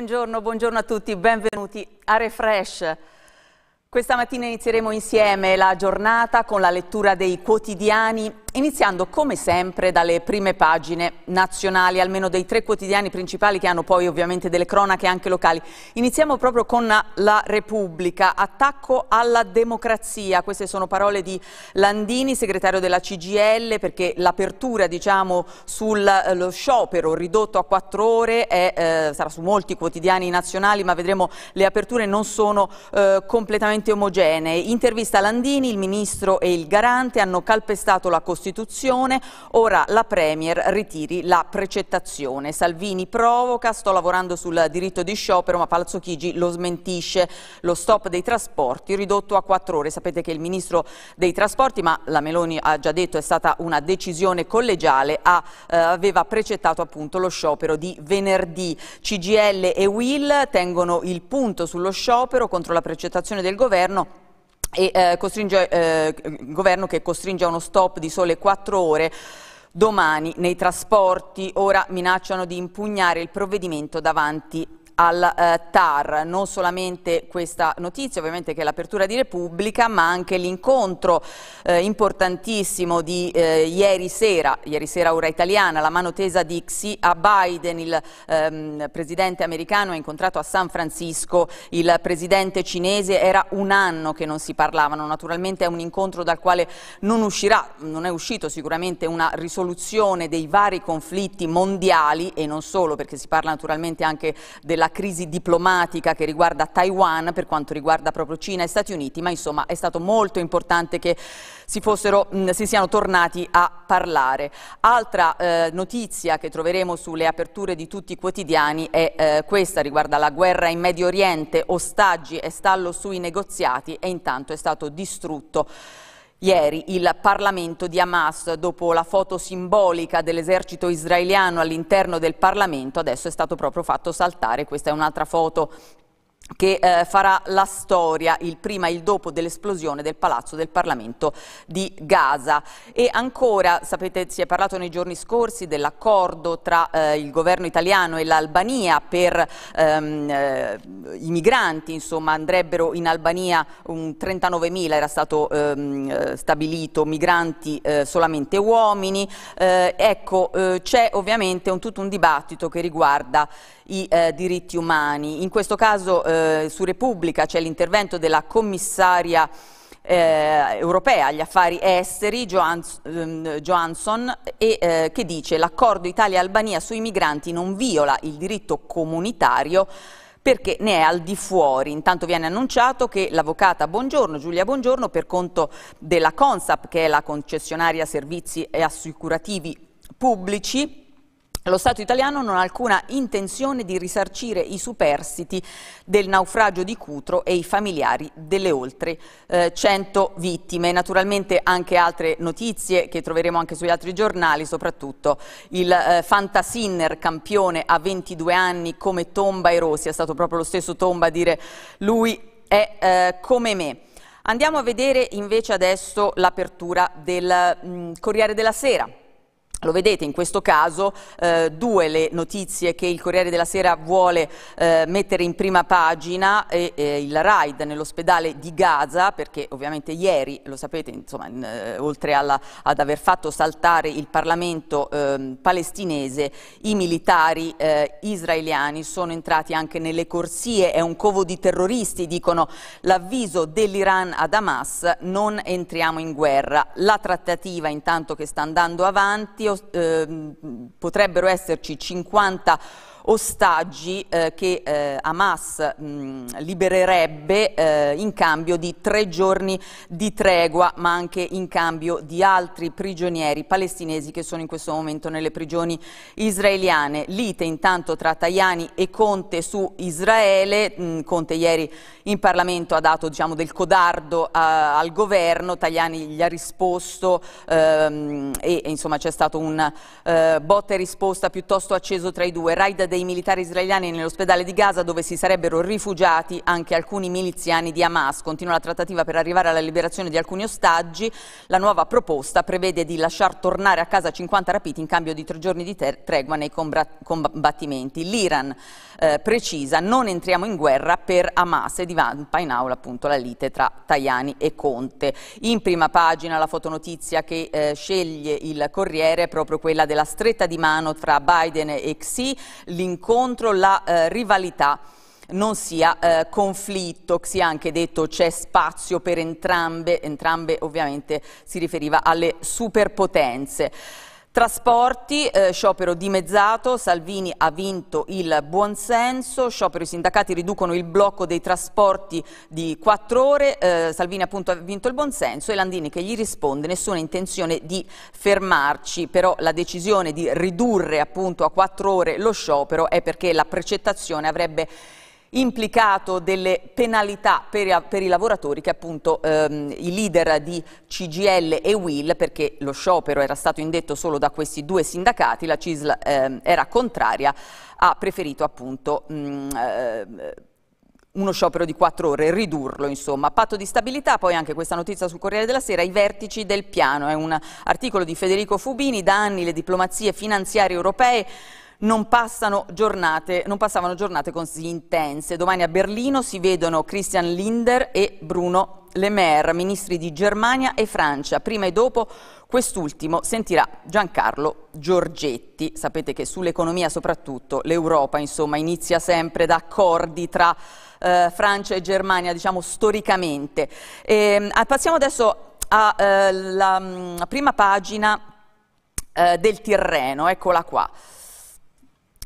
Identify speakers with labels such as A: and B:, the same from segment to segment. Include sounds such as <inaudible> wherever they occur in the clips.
A: Buongiorno, buongiorno a tutti, benvenuti a Refresh. Questa mattina inizieremo insieme la giornata con la lettura dei quotidiani iniziando come sempre dalle prime pagine nazionali, almeno dei tre quotidiani principali che hanno poi ovviamente delle cronache anche locali. Iniziamo proprio con la Repubblica, attacco alla democrazia, queste sono parole di Landini, segretario della CGL, perché l'apertura diciamo, sullo eh, sciopero ridotto a quattro ore è, eh, sarà su molti quotidiani nazionali, ma vedremo le aperture non sono eh, completamente omogenee. Intervista Landini, il ministro e il garante hanno calpestato la Costituzione Costituzione, ora la Premier ritiri la precettazione. Salvini provoca, sto lavorando sul diritto di sciopero, ma Palazzo Chigi lo smentisce. Lo stop dei trasporti ridotto a quattro ore. Sapete che il Ministro dei Trasporti, ma la Meloni ha già detto è stata una decisione collegiale, ha, eh, aveva precettato appunto lo sciopero di venerdì. CGL e Will tengono il punto sullo sciopero contro la precettazione del governo e eh, eh, governo che costringe a uno stop di sole 4 ore domani nei trasporti. Ora minacciano di impugnare il provvedimento davanti al eh, TAR, non solamente questa notizia ovviamente che è l'apertura di Repubblica ma anche l'incontro eh, importantissimo di eh, ieri sera, ieri sera ora italiana, la mano tesa di Xi a Biden, il ehm, presidente americano ha incontrato a San Francisco il presidente cinese, era un anno che non si parlavano, naturalmente è un incontro dal quale non uscirà, non è uscito sicuramente una risoluzione dei vari conflitti mondiali e non solo perché si parla naturalmente anche della crisi diplomatica che riguarda Taiwan per quanto riguarda proprio Cina e Stati Uniti, ma insomma è stato molto importante che si, fossero, mm, si siano tornati a parlare. Altra eh, notizia che troveremo sulle aperture di tutti i quotidiani è eh, questa, riguarda la guerra in Medio Oriente, ostaggi e stallo sui negoziati e intanto è stato distrutto Ieri il Parlamento di Hamas, dopo la foto simbolica dell'esercito israeliano all'interno del Parlamento, adesso è stato proprio fatto saltare. Questa è un'altra foto che eh, farà la storia, il prima e il dopo dell'esplosione del palazzo del Parlamento di Gaza. E ancora, sapete, si è parlato nei giorni scorsi dell'accordo tra eh, il governo italiano e l'Albania per ehm, eh, i migranti, insomma andrebbero in Albania 39.000, era stato ehm, eh, stabilito, migranti eh, solamente uomini. Eh, ecco, c'è ovviamente un, tutto un dibattito che riguarda i eh, diritti umani. In questo caso eh, su Repubblica c'è l'intervento della commissaria eh, europea agli affari esteri Johans ehm, Johansson e, eh, che dice l'accordo Italia-Albania sui migranti non viola il diritto comunitario perché ne è al di fuori. Intanto viene annunciato che l'avvocata Buongiorno, Giulia Buongiorno, per conto della CONSAP, che è la concessionaria servizi e assicurativi pubblici, lo Stato italiano non ha alcuna intenzione di risarcire i superstiti del naufragio di Cutro e i familiari delle oltre eh, 100 vittime. Naturalmente anche altre notizie che troveremo anche sugli altri giornali, soprattutto il eh, Fantasinner campione a 22 anni come Tomba e Rossi, è stato proprio lo stesso Tomba a dire lui è eh, come me. Andiamo a vedere invece adesso l'apertura del mh, mm, Corriere della Sera lo vedete in questo caso, eh, due le notizie che il Corriere della Sera vuole eh, mettere in prima pagina, e, e il raid nell'ospedale di Gaza, perché ovviamente ieri, lo sapete, insomma, in, eh, oltre alla, ad aver fatto saltare il Parlamento ehm, palestinese, i militari eh, israeliani sono entrati anche nelle corsie, è un covo di terroristi, dicono l'avviso dell'Iran a Damas, non entriamo in guerra. La trattativa intanto che sta andando avanti, Ehm, potrebbero esserci 50 ostaggi eh, che eh, Hamas mh, libererebbe eh, in cambio di tre giorni di tregua, ma anche in cambio di altri prigionieri palestinesi che sono in questo momento nelle prigioni israeliane. Lite intanto tra Tajani e Conte su Israele. Mh, Conte ieri in Parlamento ha dato diciamo, del codardo a, al governo, Tajani gli ha risposto ehm, e, e, insomma c'è stato un eh, botta e risposta piuttosto acceso tra i due. Raida De dei militari israeliani nell'ospedale di Gaza dove si sarebbero rifugiati anche alcuni miliziani di Hamas. Continua la trattativa per arrivare alla liberazione di alcuni ostaggi. La nuova proposta prevede di lasciar tornare a casa 50 rapiti in cambio di tre giorni di tregua nei combattimenti. L'Iran eh, precisa non entriamo in guerra per Hamas e divampa in aula appunto la lite tra Tajani e Conte. In prima pagina la fotonotizia che eh, sceglie il Corriere è proprio quella della stretta di mano tra Biden e Xi l'incontro, la eh, rivalità non sia eh, conflitto, si è anche detto c'è spazio per entrambe, entrambe ovviamente si riferiva alle superpotenze. Trasporti, eh, sciopero dimezzato, Salvini ha vinto il buonsenso, sciopero i sindacati riducono il blocco dei trasporti di quattro ore, eh, Salvini appunto ha vinto il buonsenso e Landini che gli risponde nessuna intenzione di fermarci, però la decisione di ridurre appunto a quattro ore lo sciopero è perché la precettazione avrebbe implicato delle penalità per, per, i lavoratori che appunto ehm, i leader di CGL e Will, perché lo sciopero era stato indetto solo da questi due sindacati, la CISL ehm, era contraria, ha preferito appunto... Mh, ehm, uno sciopero di quattro ore, ridurlo insomma. Patto di stabilità, poi anche questa notizia sul Corriere della Sera, i vertici del piano, è un articolo di Federico Fubini, da anni le diplomazie finanziarie europee non, giornate, non passavano giornate così intense. Domani a Berlino si vedono Christian Linder e Bruno Le Maire, ministri di Germania e Francia. Prima e dopo quest'ultimo sentirà Giancarlo Giorgetti. Sapete che sull'economia soprattutto l'Europa insomma, inizia sempre da accordi tra eh, Francia e Germania, diciamo storicamente. E, ehm, ah, passiamo adesso alla eh, mm, prima pagina eh, del Tirreno, eccola qua.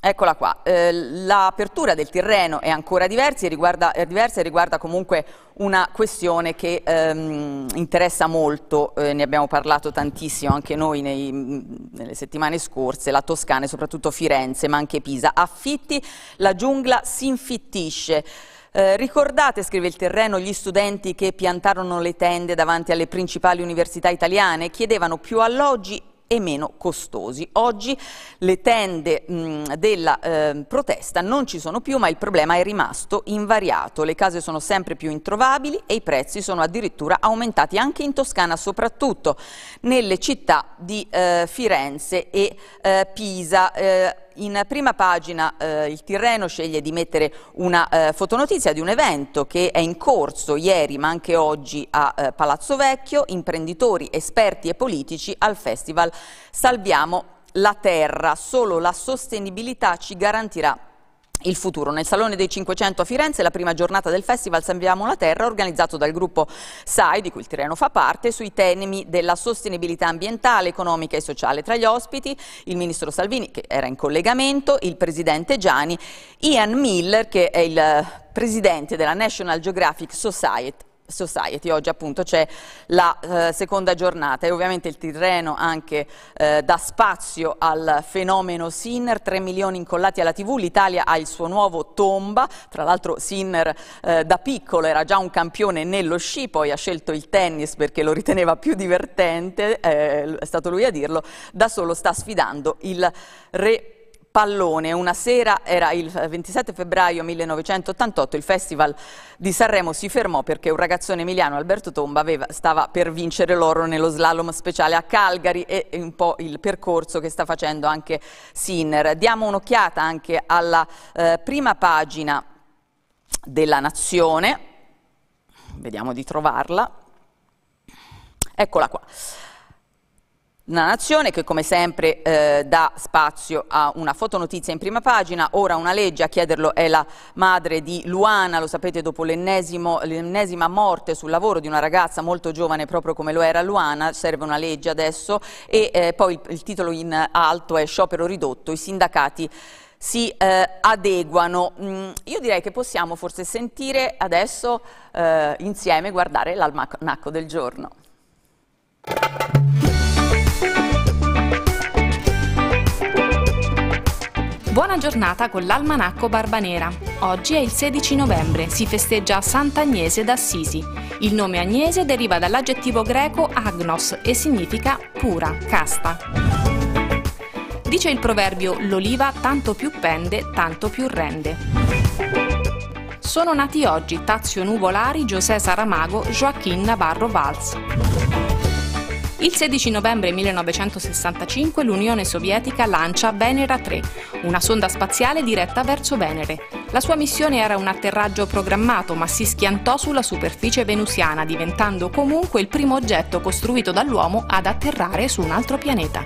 A: Eccola qua, eh, l'apertura del Tirreno è ancora diversa e riguarda, diversa e riguarda comunque una questione che ehm, interessa molto, eh, ne abbiamo parlato tantissimo anche noi nei, mm, nelle settimane scorse, la Toscana e soprattutto Firenze ma anche Pisa. Affitti, la giungla si infittisce. Eh, ricordate, scrive il Terreno, gli studenti che piantarono le tende davanti alle principali università italiane, chiedevano più alloggi e meno costosi. Oggi le tende mh, della eh, protesta non ci sono più, ma il problema è rimasto invariato. Le case sono sempre più introvabili e i prezzi sono addirittura aumentati anche in Toscana, soprattutto nelle città di eh, Firenze e eh, Pisa. Eh, in prima pagina eh, il Tirreno sceglie di mettere una eh, fotonotizia di un evento che è in corso ieri ma anche oggi a eh, Palazzo Vecchio, imprenditori, esperti e politici al festival Salviamo la Terra, solo la sostenibilità ci garantirà il futuro. Nel Salone dei 500 a Firenze la prima giornata del Festival Salviamo la Terra organizzato dal gruppo SAI, di cui il Tirreno fa parte, sui temi della sostenibilità ambientale, economica e sociale. Tra gli ospiti il ministro Salvini, che era in collegamento, il presidente Gianni, Ian Miller, che è il presidente della National Geographic Society Society. Oggi appunto c'è la eh, seconda giornata e ovviamente il Tirreno anche eh, dà spazio al fenomeno Sinner, 3 milioni incollati alla TV, l'Italia ha il suo nuovo tomba, tra l'altro Sinner eh, da piccolo era già un campione nello sci, poi ha scelto il tennis perché lo riteneva più divertente, eh, è stato lui a dirlo, da solo sta sfidando il re pallone. Una sera, era il 27 febbraio 1988, il Festival di Sanremo si fermò perché un ragazzone emiliano, Alberto Tomba, aveva, stava per vincere l'oro nello slalom speciale a Calgari e un po' il percorso che sta facendo anche Sinner. Diamo un'occhiata anche alla eh, prima pagina della Nazione, vediamo di trovarla. Eccola qua una nazione che come sempre eh, dà spazio a una fotonotizia in prima pagina, ora una legge, a chiederlo è la madre di Luana, lo sapete dopo l'ennesima morte sul lavoro di una ragazza molto giovane proprio come lo era Luana, serve una legge adesso e eh, poi il, il titolo in alto è sciopero ridotto, i sindacati si eh, adeguano. Mm, io direi che possiamo forse sentire adesso eh, insieme guardare l'almanacco del giorno.
B: Buona giornata con l'Almanacco Barbanera. Oggi è il 16 novembre, si festeggia Sant'Agnese d'Assisi. Il nome Agnese deriva dall'aggettivo greco agnos e significa pura, casta. Dice il proverbio l'oliva tanto più pende, tanto più rende. Sono nati oggi Tazio Nuvolari, José Saramago, Joaquin Navarro Valls. Il 16 novembre 1965 l'Unione Sovietica lancia Venera 3, una sonda spaziale diretta verso Venere. La sua missione era un atterraggio programmato ma si schiantò sulla superficie venusiana diventando comunque il primo oggetto costruito dall'uomo ad atterrare su un altro pianeta.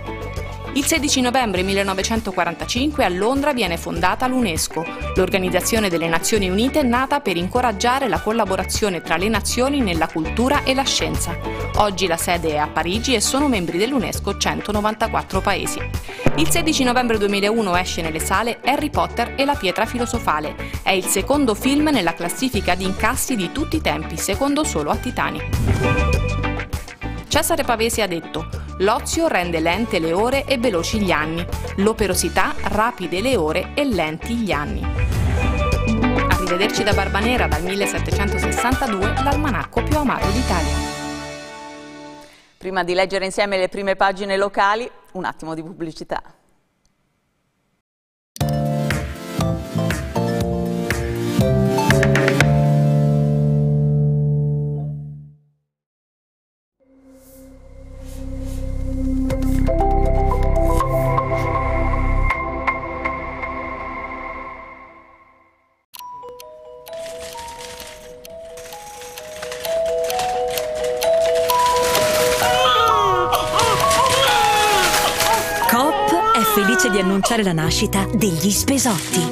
B: Il 16 novembre 1945 a Londra viene fondata l'UNESCO, l'organizzazione delle Nazioni Unite nata per incoraggiare la collaborazione tra le nazioni nella cultura e la scienza. Oggi la sede è a Parigi e sono membri dell'UNESCO 194 paesi. Il 16 novembre 2001 esce nelle sale Harry Potter e la pietra filosofale. È il secondo film nella classifica di incassi di tutti i tempi, secondo solo a Titanic. Cesare Pavesi ha detto L'ozio rende lente le ore e veloci gli anni, l'operosità rapide le ore e lenti gli anni. Arrivederci da Barbanera dal 1762, l'almanacco
A: più amato d'Italia. Prima di leggere insieme le prime pagine locali, un attimo di pubblicità.
C: festeggiare la nascita degli Spesotti.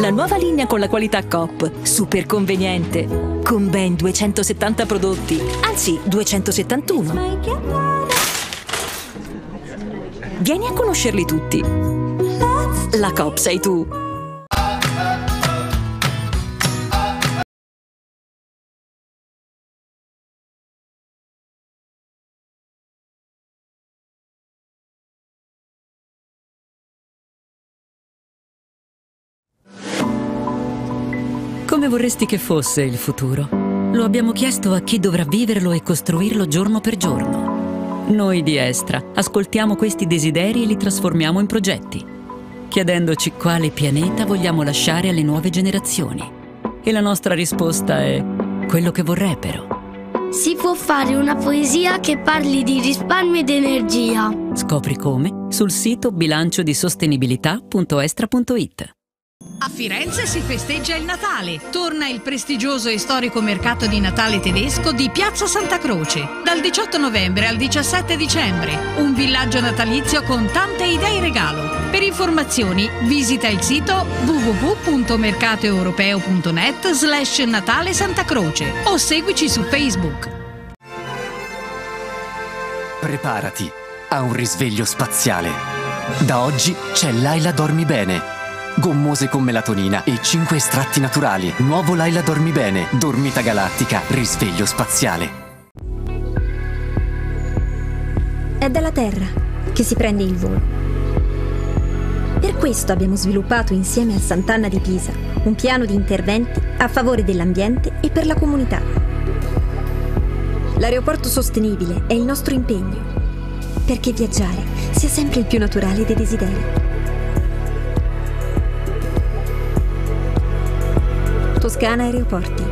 C: La nuova linea con la qualità COP, super conveniente, con ben 270 prodotti, anzi 271. Vieni a conoscerli tutti. La COP
D: sei tu. vorresti che fosse il
C: futuro? Lo abbiamo chiesto a chi dovrà viverlo e costruirlo giorno per giorno. Noi di Estra ascoltiamo questi desideri e li trasformiamo in progetti, chiedendoci quale pianeta vogliamo lasciare alle nuove generazioni. E la nostra risposta è quello che vorrebbero.
B: Si può fare una poesia che parli di risparmio ed energia.
C: Scopri come sul sito bilanciodisostenibilità.estra.it.
B: A Firenze si festeggia il Natale. Torna il prestigioso e storico
A: mercato di Natale tedesco di Piazza Santa Croce. Dal 18 novembre al 17 dicembre. Un villaggio natalizio con tante idee regalo. Per informazioni visita
B: il sito www.mercatoeuropeo.net slash Natale Santa Croce o seguici su Facebook.
D: Preparati a un risveglio spaziale. Da oggi c'è Laila Dormi Bene gommose con melatonina e 5 estratti naturali. Nuovo Laila Dormi Bene, Dormita Galattica, risveglio spaziale.
C: È dalla Terra che si prende il volo. Per questo abbiamo sviluppato insieme a Sant'Anna di Pisa un piano di interventi a favore dell'ambiente e per la comunità. L'aeroporto sostenibile è il nostro impegno, perché viaggiare sia sempre il più naturale dei desideri. Toscana Aeroporti.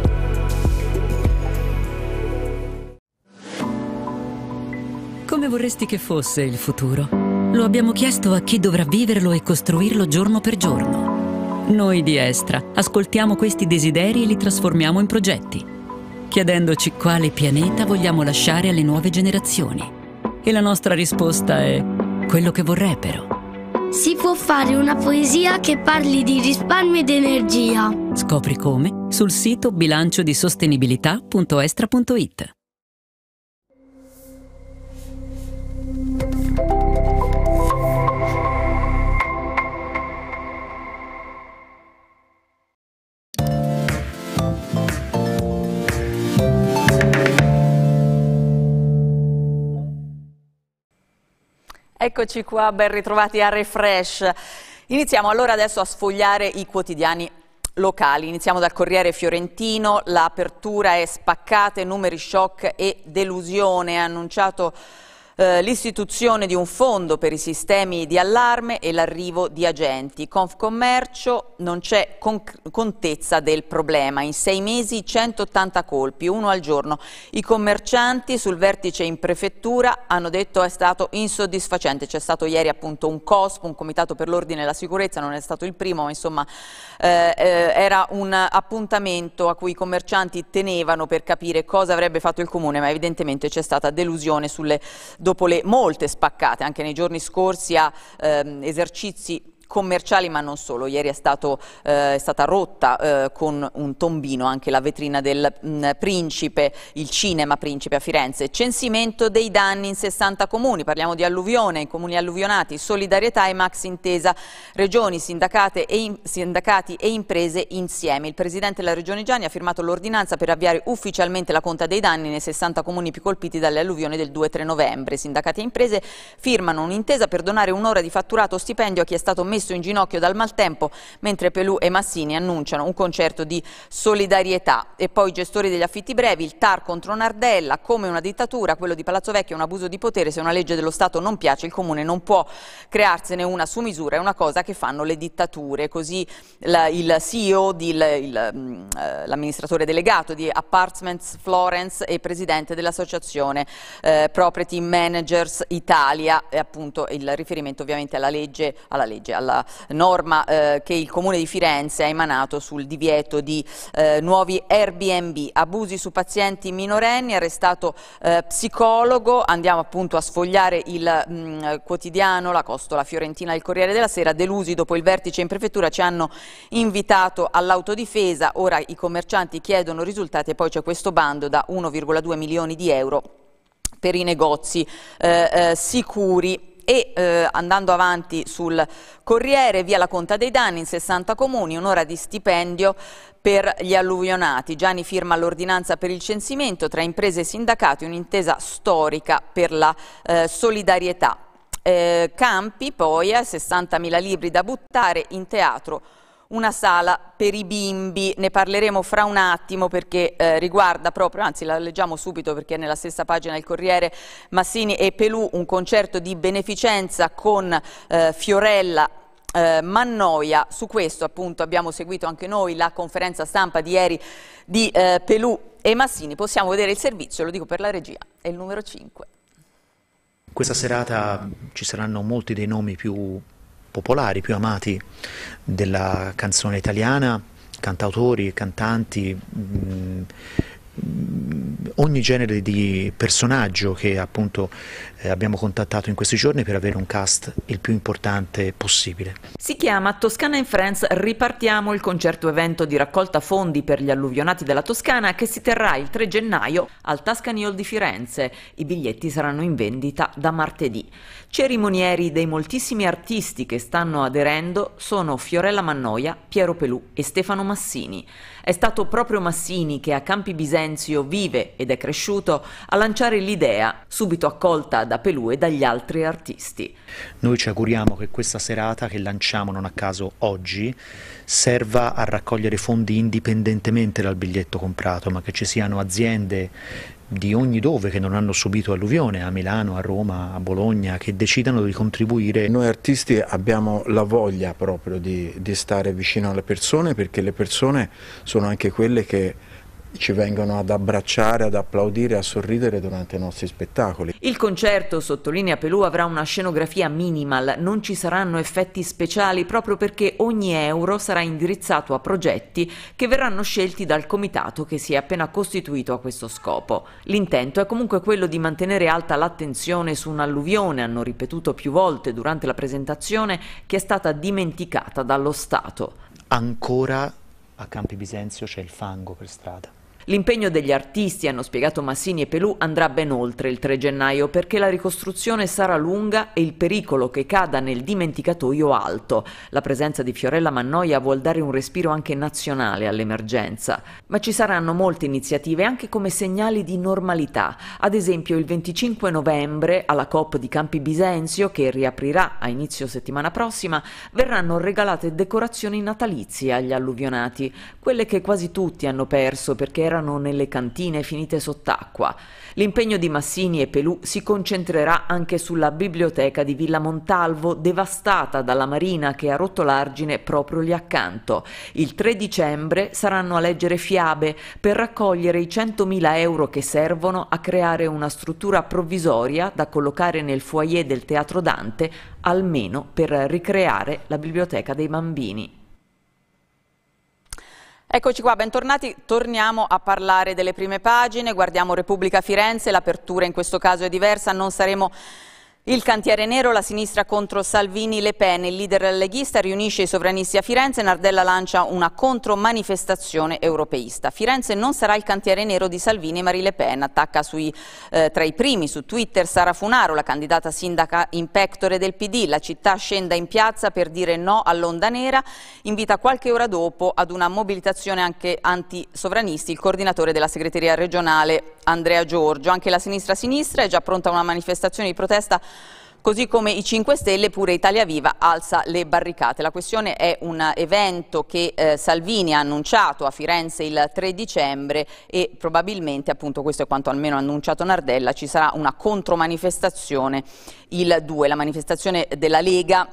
C: Come vorresti che fosse il futuro? Lo abbiamo chiesto a chi dovrà viverlo e costruirlo giorno per giorno. Noi di Estra ascoltiamo questi desideri e li trasformiamo in progetti, chiedendoci quale pianeta vogliamo lasciare alle nuove generazioni. E la nostra risposta è quello che vorrebbero.
B: Si può fare una poesia che parli di risparmio ed energia.
C: Scopri come sul sito bilanciodisostenibilità.estra.it.
A: Eccoci qua, ben ritrovati a Refresh. Iniziamo allora adesso a sfogliare i quotidiani locali. Iniziamo dal Corriere Fiorentino, l'apertura è spaccata, numeri shock e delusione, ha annunciato eh, l'istituzione di un fondo per i sistemi di allarme e l'arrivo di agenti. Confcommercio non c'è contezza del problema. In sei mesi 180 colpi, uno al giorno. I commercianti sul vertice in prefettura hanno detto è stato insoddisfacente. C'è stato ieri appunto un COSP, un comitato per l'ordine e la sicurezza, non è stato il primo, ma insomma eh, eh era un appuntamento a cui i commercianti tenevano per capire cosa avrebbe fatto il comune, ma evidentemente c'è stata delusione sulle domande dopo le molte spaccate anche nei giorni scorsi a ehm, esercizi commerciali ma non solo. Ieri è, stato, eh, è stata rotta eh, con un tombino anche la vetrina del mh, mm, Principe, il cinema Principe a Firenze. Censimento dei danni in 60 comuni, parliamo di alluvione, in comuni alluvionati, solidarietà e max intesa, regioni, sindacate e in, sindacati e imprese insieme. Il Presidente della Regione Gianni ha firmato l'ordinanza per avviare ufficialmente la conta dei danni nei 60 comuni più colpiti dalle alluvioni del 2-3 novembre. Sindacati e imprese firmano un'intesa per donare un'ora di fatturato o stipendio a chi è stato messo messo in ginocchio dal maltempo, mentre Pelù e Massini annunciano un concerto di solidarietà. E poi i gestori degli affitti brevi, il TAR contro Nardella, come una dittatura, quello di Palazzo Vecchio è un abuso di potere, se una legge dello Stato non piace il Comune non può crearsene una su misura, è una cosa che fanno le dittature. Così la, il CEO, mm, eh, l'amministratore delegato di Apartments Florence e presidente dell'associazione eh, Property Managers Italia, e appunto il riferimento ovviamente alla legge, alla legge alla alla norma eh, che il Comune di Firenze ha emanato sul divieto di eh, nuovi Airbnb, abusi su pazienti minorenni, arrestato eh, psicologo, andiamo appunto a sfogliare il mh, mm, quotidiano, la Costola Fiorentina del Corriere della Sera, delusi dopo il vertice in prefettura ci hanno invitato all'autodifesa, ora i commercianti chiedono risultati e poi c'è questo bando da 1,2 milioni di euro per i negozi eh, eh, sicuri e eh, andando avanti sul Corriere, via la conta dei danni in 60 comuni, un'ora di stipendio per gli alluvionati. Gianni firma l'ordinanza per il censimento tra imprese e sindacati, un'intesa storica per la eh, solidarietà. Eh, campi poi, 60.000 eh, libri da buttare in teatro una sala per i bimbi, ne parleremo fra un attimo perché eh, riguarda proprio, anzi la leggiamo subito perché è nella stessa pagina il Corriere, Massini e Pelù, un concerto di beneficenza con eh, Fiorella eh, Mannoia, su questo appunto abbiamo seguito anche noi la conferenza stampa di ieri di eh, Pelù e Massini, possiamo vedere il servizio, lo dico per la regia, è il numero 5.
B: Questa
D: serata ci saranno molti dei nomi più popolari, più amati della canzone italiana, cantautori, cantanti, mh, mm, mm, ogni genere di personaggio che appunto eh, abbiamo contattato in questi giorni per avere un cast il più importante possibile.
A: Si chiama Toscana in Friends Ripartiamo il concerto evento di raccolta fondi per gli alluvionati della Toscana che si terrà il 3 gennaio al Tuscany Hall di Firenze. I biglietti saranno in vendita da martedì. Cerimonieri dei moltissimi artisti che stanno aderendo sono Fiorella Mannoia, Piero Pelù e Stefano Massini. È stato proprio Massini che a Campi Bisenzio vive ed è cresciuto a lanciare l'idea, subito accolta da Pelù e dagli altri artisti.
D: Noi ci auguriamo che questa serata, che lanciamo non a caso oggi, serva a raccogliere fondi indipendentemente dal biglietto comprato, ma che ci siano aziende di ogni dove che non hanno subito alluvione, a Milano, a Roma, a Bologna, che decidano di contribuire. Noi artisti abbiamo la voglia proprio di, di stare vicino alle persone perché le persone sono anche quelle che ci vengono ad abbracciare, ad applaudire, a sorridere durante i nostri spettacoli.
A: Il concerto, sottolinea Pelù, avrà una scenografia minimal, non ci saranno effetti speciali proprio perché ogni euro sarà indirizzato a progetti che verranno scelti dal comitato che si è appena costituito a questo scopo. L'intento è comunque quello di mantenere alta l'attenzione su un'alluvione, hanno ripetuto più volte durante la presentazione, che è stata dimenticata dallo Stato. Ancora a Campi Bisenzio c'è il fango per strada L'impegno degli artisti, hanno spiegato Massini e Pelù, andrà ben oltre il 3 gennaio perché la ricostruzione sarà lunga e il pericolo che cada nel dimenticatoio alto. La presenza di Fiorella Mannoia vuol dare un respiro anche nazionale all'emergenza. Ma ci saranno molte iniziative anche come segnali di normalità. Ad esempio il 25 novembre alla COP di Campi Bisenzio, che riaprirà a inizio settimana prossima, verranno regalate decorazioni natalizie agli alluvionati, quelle che quasi tutti hanno perso perché erano erano nelle cantine finite sott'acqua. L'impegno di Massini e Pelù si concentrerà anche sulla biblioteca di Villa Montalvo, devastata dalla marina che ha rotto l'argine proprio lì accanto. Il 3 dicembre saranno a leggere fiabe per raccogliere i 100.000 euro che servono a creare una struttura provvisoria da collocare nel foyer del Teatro Dante, almeno per ricreare la biblioteca dei bambini. Eccoci qua, bentornati. Torniamo a parlare delle prime pagine, guardiamo Repubblica Firenze, l'apertura in questo caso è diversa, non saremo il cantiere nero, la sinistra contro Salvini-Le Pen. Il leader leghista riunisce i sovranisti a Firenze. Nardella lancia una contromanifestazione europeista. Firenze non sarà il cantiere nero di Salvini e Marie Le Pen. Attacca sui, eh, tra i primi su Twitter Sara Funaro, la candidata sindaca in pectore del PD. La città scenda in piazza per dire no all'onda nera. Invita qualche ora dopo ad una mobilitazione anche antisovranisti il coordinatore della segreteria regionale Andrea Giorgio. Anche la sinistra-sinistra è già pronta a una manifestazione di protesta Così come i 5 Stelle, pure Italia Viva alza le barricate. La questione è un evento che eh, Salvini ha annunciato a Firenze il 3 dicembre e probabilmente, appunto questo è quanto almeno ha annunciato Nardella, ci sarà una contromanifestazione il 2. La manifestazione della Lega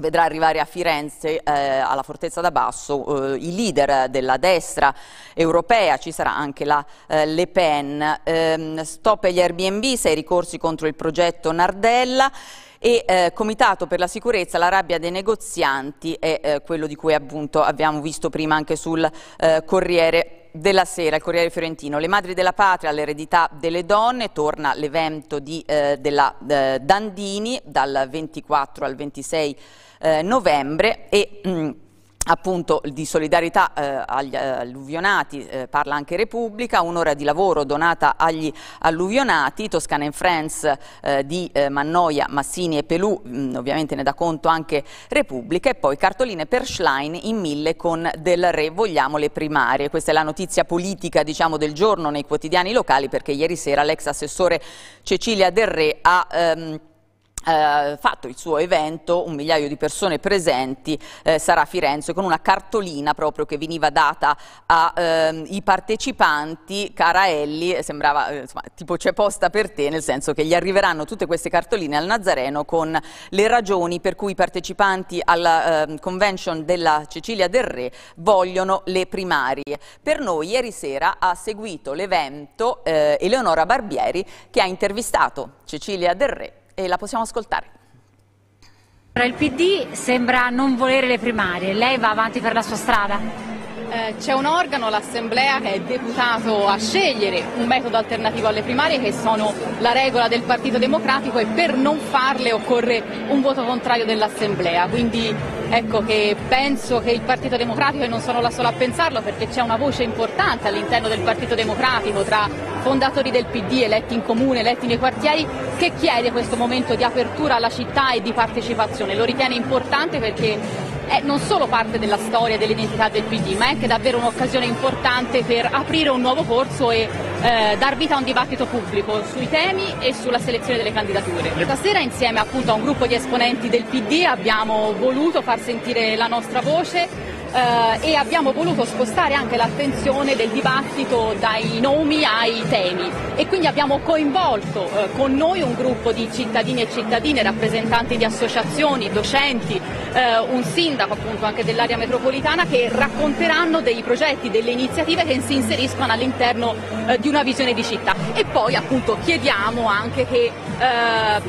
A: vedrà arrivare a Firenze, eh, alla Fortezza d'Abasso, eh, i leader della destra europea, ci sarà anche la eh, Le Pen. Ehm, stop agli Airbnb, sei ricorsi contro il progetto Nardella e eh, Comitato per la sicurezza, la rabbia dei negozianti è eh, quello di cui appunto abbiamo visto prima anche sul eh, Corriere della sera, il Corriere Fiorentino, le madri della patria, l'eredità delle donne, torna l'evento eh, della eh, Dandini dal 24 al 26 eh, novembre e... Mh, mm, appunto di solidarietà eh, agli eh, alluvionati eh, parla anche Repubblica, un'ora di lavoro donata agli alluvionati, Toscana in France eh, di eh, Mannoia, Massini e Pelù, mh, mm, ovviamente ne dà conto anche Repubblica e poi cartoline per Schlein in mille con Del Re, vogliamo le primarie. Questa è la notizia politica diciamo, del giorno nei quotidiani locali perché ieri sera l'ex assessore Cecilia Del Re ha... Ehm, eh, fatto il suo evento, un migliaio di persone presenti, eh, sarà Firenze, con una cartolina proprio che veniva data ai eh, partecipanti, Caraelli, eh, sembrava eh, insomma, tipo c'è posta per te, nel senso che gli arriveranno tutte queste cartoline al Nazareno con le ragioni per cui i partecipanti alla ehm, convention della Cecilia del Re vogliono le primarie. Per noi ieri sera ha seguito l'evento eh, Eleonora Barbieri che ha intervistato Cecilia del Re e la possiamo ascoltare.
E: Il PD sembra non volere le primarie, lei va avanti per la sua strada? Eh, c'è un organo, l'Assemblea, che è deputato a scegliere un metodo alternativo alle primarie che sono la regola del Partito Democratico e per non farle occorre un voto contrario dell'Assemblea. Quindi ecco che penso che il Partito Democratico, e non sono la sola a pensarlo perché c'è una voce importante all'interno del Partito Democratico tra fondatori del PD, eletti in comune, eletti nei quartieri, che chiede questo momento di apertura alla città e di partecipazione. Lo ritiene importante perché è non solo parte della storia e dell'identità del PD, ma è anche davvero un'occasione importante per aprire un nuovo corso e eh, dar vita a un dibattito pubblico sui temi e sulla selezione delle candidature. Stasera insieme appunto, a un gruppo di esponenti del PD abbiamo voluto far sentire la nostra voce eh, e abbiamo voluto spostare anche l'attenzione del dibattito dai nomi ai temi e quindi abbiamo coinvolto eh, con noi un gruppo di cittadini e cittadine, rappresentanti di associazioni, docenti, eh, un sindaco appunto anche dell'area metropolitana che racconteranno dei progetti, delle iniziative che si inseriscono all'interno eh, di una visione di città e poi appunto chiediamo anche che eh,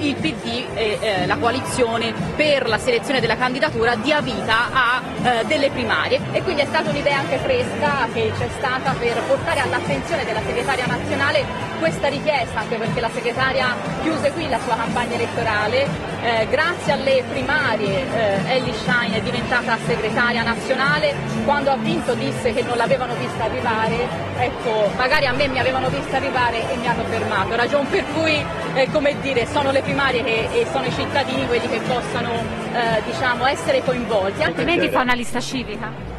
E: il PD e eh, la coalizione per la selezione della candidatura dia vita a delle primarie primari e quindi è stata un'idea anche fresca che c'è stata per portare all'attenzione della segretaria nazionale questa richiesta, anche perché la segretaria chiuse qui la sua campagna elettorale eh, grazie alle primarie eh, Ellie Schein è diventata segretaria nazionale, quando ha vinto disse che non l'avevano vista arrivare, ecco, magari a me mi avevano vista arrivare e mi hanno fermato, ragion per cui eh, come dire, sono le primarie che, e sono i cittadini quelli che possano eh, diciamo, essere coinvolti, altrimenti fa una lista civica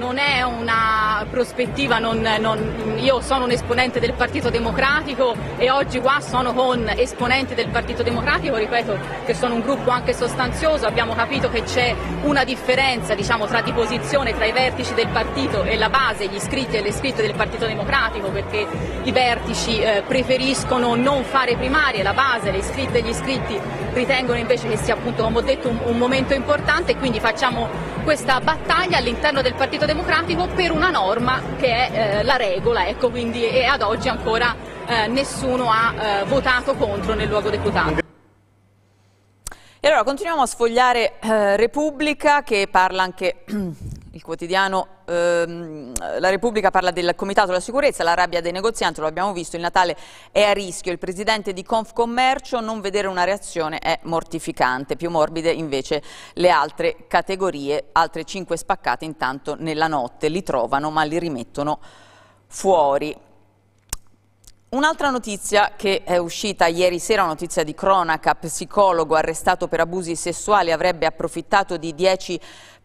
E: non è una prospettiva, non, non, io sono un esponente del Partito Democratico e oggi qua sono con esponenti del Partito Democratico, ripeto che sono un gruppo anche sostanzioso, abbiamo capito che c'è una differenza diciamo, tra di posizione tra i vertici del partito e la base, gli iscritti e le iscritte del Partito Democratico perché i vertici eh, preferiscono non fare primarie, la base, le iscritte e gli iscritti ritengono invece che sia appunto come ho detto un, un momento importante e quindi facciamo questa battaglia all'interno del Partito Democratico Democratico per una norma che è eh, la regola, ecco, quindi e ad
A: oggi ancora eh, nessuno ha eh, votato contro nel luogo deputato. E allora continuiamo a sfogliare eh, Repubblica che parla anche il quotidiano ehm, La Repubblica parla del Comitato della Sicurezza, la rabbia dei negozianti, lo abbiamo visto, il Natale è a rischio, il presidente di Confcommercio non vedere una reazione è mortificante, più morbide invece le altre categorie, altre cinque spaccate intanto nella notte, li trovano ma li rimettono fuori. Un'altra notizia che è uscita ieri sera, notizia di cronaca, psicologo arrestato per abusi sessuali avrebbe approfittato di 10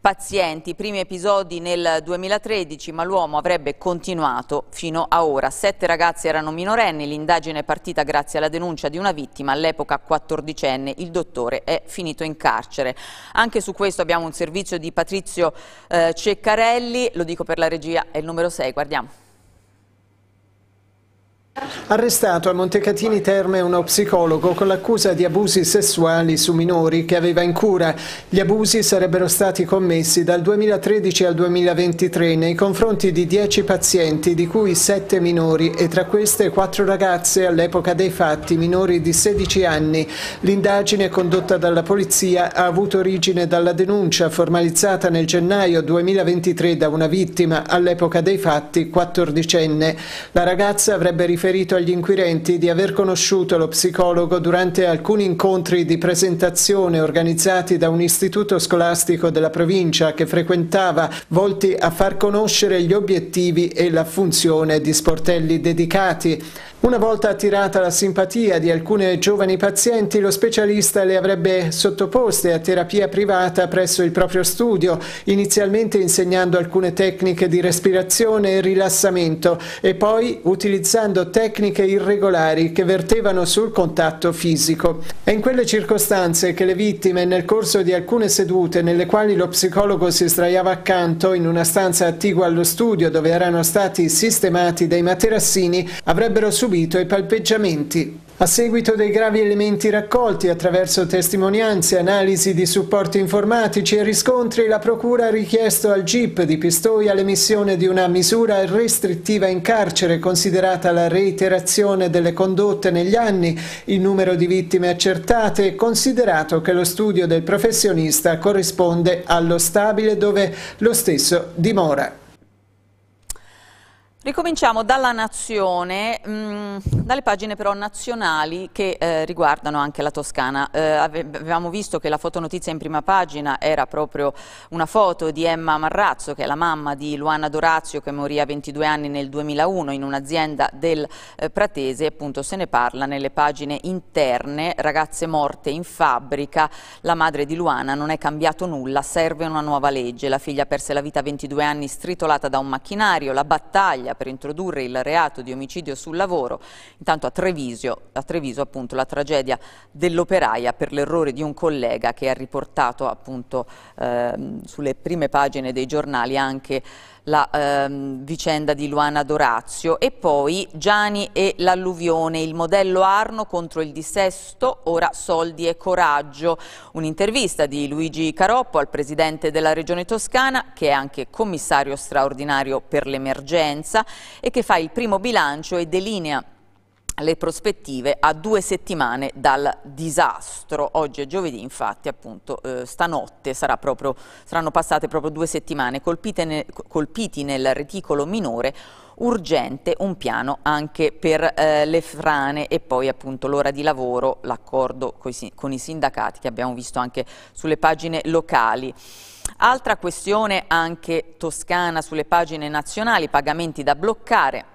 A: pazienti. I primi episodi nel 2013, ma l'uomo avrebbe continuato fino a ora. Sette ragazzi erano minorenni, l'indagine è partita grazie alla denuncia di una vittima, all'epoca 14enne, il dottore è finito in carcere. Anche su questo abbiamo un servizio di Patrizio eh, Ceccarelli, lo dico per la regia, è il numero 6, guardiamo.
D: Arrestato a Montecatini Terme uno psicologo con l'accusa di abusi sessuali su minori che aveva in cura. Gli abusi sarebbero stati commessi dal 2013 al 2023 nei confronti di 10 pazienti, di cui 7 minori e tra queste 4 ragazze all'epoca dei fatti minori di 16 anni. L'indagine condotta dalla polizia ha avuto origine dalla denuncia formalizzata nel gennaio 2023 da una vittima all'epoca dei fatti 14enne. La ragazza avrebbe riferito riferito agli inquirenti di aver conosciuto lo psicologo durante alcuni incontri di presentazione organizzati da un istituto scolastico della provincia che frequentava, volti a far conoscere gli obiettivi e la funzione di sportelli dedicati. Una volta attirata la simpatia di alcune giovani pazienti, lo specialista le avrebbe sottoposte a terapia privata presso il proprio studio, inizialmente insegnando alcune tecniche di respirazione e rilassamento e poi utilizzando tecniche irregolari che vertevano sul contatto fisico. È in quelle circostanze che le vittime, nel corso di alcune sedute nelle quali lo psicologo si sdraiava accanto in una stanza attigua allo studio dove erano stati sistemati dei materassini, avrebbero subito subito e palpeggiamenti. A seguito dei gravi elementi raccolti attraverso testimonianze, analisi di supporti informatici e riscontri, la Procura ha richiesto al GIP di Pistoia l'emissione di una misura restrittiva in carcere, considerata la reiterazione delle condotte negli anni, il numero di vittime accertate e considerato che lo studio del professionista corrisponde allo stabile dove lo stesso dimora.
A: Ricominciamo dalla nazione, mh, mm, dalle pagine però nazionali che eh, riguardano anche la Toscana. Eh, avevamo visto che la fotonotizia in prima pagina era proprio una foto di Emma Marrazzo, che è la mamma di Luana Dorazio, che morì a 22 anni nel 2001 in un'azienda del eh, Pratese. Appunto se ne parla nelle pagine interne, ragazze morte in fabbrica, la madre di Luana non è cambiato nulla, serve una nuova legge. La figlia perse la vita a 22 anni stritolata da un macchinario, la battaglia per introdurre il reato di omicidio sul lavoro. Intanto a Treviso, a Treviso appunto, la tragedia dell'operaia per l'errore di un collega che ha riportato appunto, eh, sulle prime pagine dei giornali anche la ehm, vicenda di Luana Dorazio e poi Gianni e l'alluvione, il modello Arno contro il dissesto, ora soldi e coraggio. Un'intervista di Luigi Caroppo al presidente della regione toscana che è anche commissario straordinario per l'emergenza e che fa il primo bilancio e delinea le prospettive a due settimane dal disastro. Oggi è giovedì, infatti, appunto, eh, stanotte proprio, saranno passate proprio due settimane, nel, colpiti nel reticolo minore urgente un piano anche per eh, le frane e poi appunto l'ora di lavoro, l'accordo con i sindacati che abbiamo visto anche sulle pagine locali. Altra questione anche toscana sulle pagine nazionali, pagamenti da bloccare,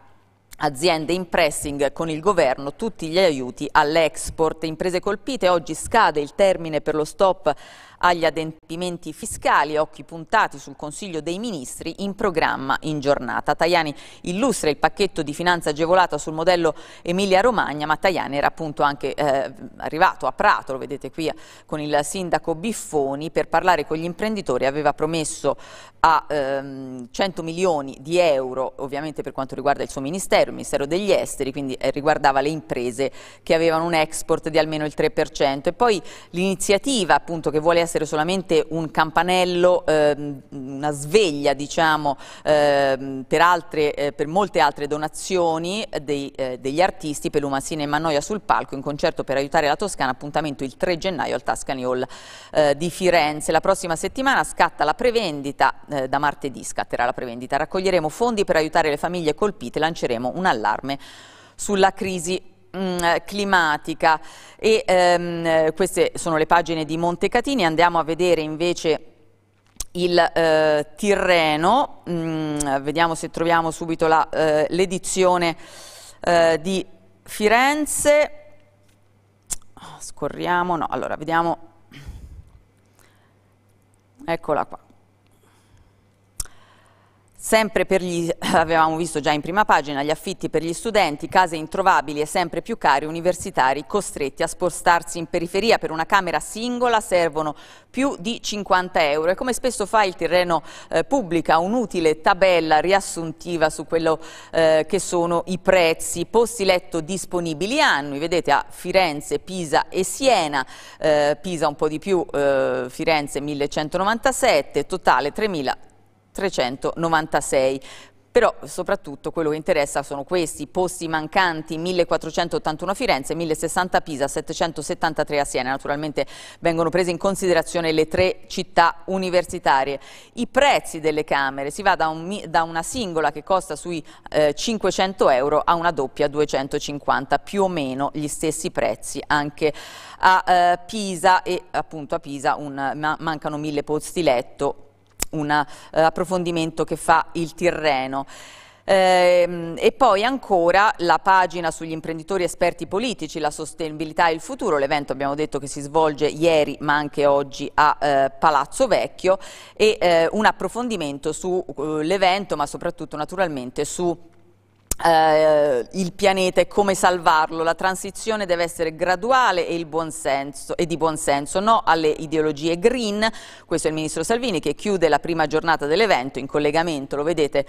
A: aziende in pressing con il governo tutti gli aiuti all'export. Imprese colpite, oggi scade il termine per lo stop agli adempimenti fiscali, occhi puntati sul Consiglio dei Ministri in programma in giornata. Tajani illustra il pacchetto di finanza agevolata sul modello Emilia-Romagna, ma Tajani era appunto anche eh, arrivato a Prato, lo vedete qui, con il sindaco Biffoni per parlare con gli imprenditori, aveva promesso a ehm, 100 milioni di euro, ovviamente per quanto riguarda il suo ministero, il ministero degli esteri, quindi eh, riguardava le imprese che avevano un export di almeno il 3% e poi l'iniziativa appunto che vuole essere solamente un campanello, ehm, una sveglia diciamo, ehm, per, altre, eh, per, molte altre donazioni dei, eh, degli artisti Peluma Sine e Mannoia sul palco in concerto per aiutare la Toscana, appuntamento il 3 gennaio al Tuscany Hall eh, di Firenze. La prossima settimana scatta la prevendita, eh, da martedì scatterà la prevendita, raccoglieremo fondi per aiutare le famiglie colpite, lanceremo un allarme sulla crisi mh, mm, climatica e ehm, queste sono le pagine di Montecatini, andiamo a vedere invece il eh, Tirreno, mh, mm, vediamo se troviamo subito eh, l'edizione eh, eh, di Firenze, ah, scorriamo, no, allora vediamo, eccola qua. Sempre per gli, <laughs> avevamo visto già in prima pagina, gli affitti per gli studenti, case introvabili e sempre più cari universitari costretti a spostarsi in periferia. Per una camera singola servono più di 50 euro e come spesso fa il terreno eh, pubblica un'utile tabella riassuntiva su quello eh, che sono i prezzi. Posti letto disponibili annui, vedete a Firenze, Pisa e Siena, eh, Pisa un po' di più, eh, Firenze 1197, totale 3.000. 396. Però soprattutto quello che interessa sono questi posti mancanti, 1481 a Firenze, 1060 a Pisa, 773 a Siena. Naturalmente vengono prese in considerazione le tre città universitarie. I prezzi delle camere, si va da, un, da una singola che costa sui eh, 500 euro a una doppia 250, più o meno gli stessi prezzi anche a eh, Pisa e appunto a Pisa un, ma, mancano mille posti letto un eh, approfondimento che fa il Tirreno. Ehm, e poi ancora la pagina sugli imprenditori esperti politici, la sostenibilità e il futuro, l'evento abbiamo detto che si svolge ieri ma anche oggi a eh, Palazzo Vecchio e eh, un approfondimento sull'evento eh, ma soprattutto naturalmente su Uh, il pianeta e come salvarlo. La transizione deve essere graduale e, buonsenso, e, di buonsenso, no alle ideologie green. Questo è il ministro Salvini che chiude la prima giornata dell'evento in collegamento, lo vedete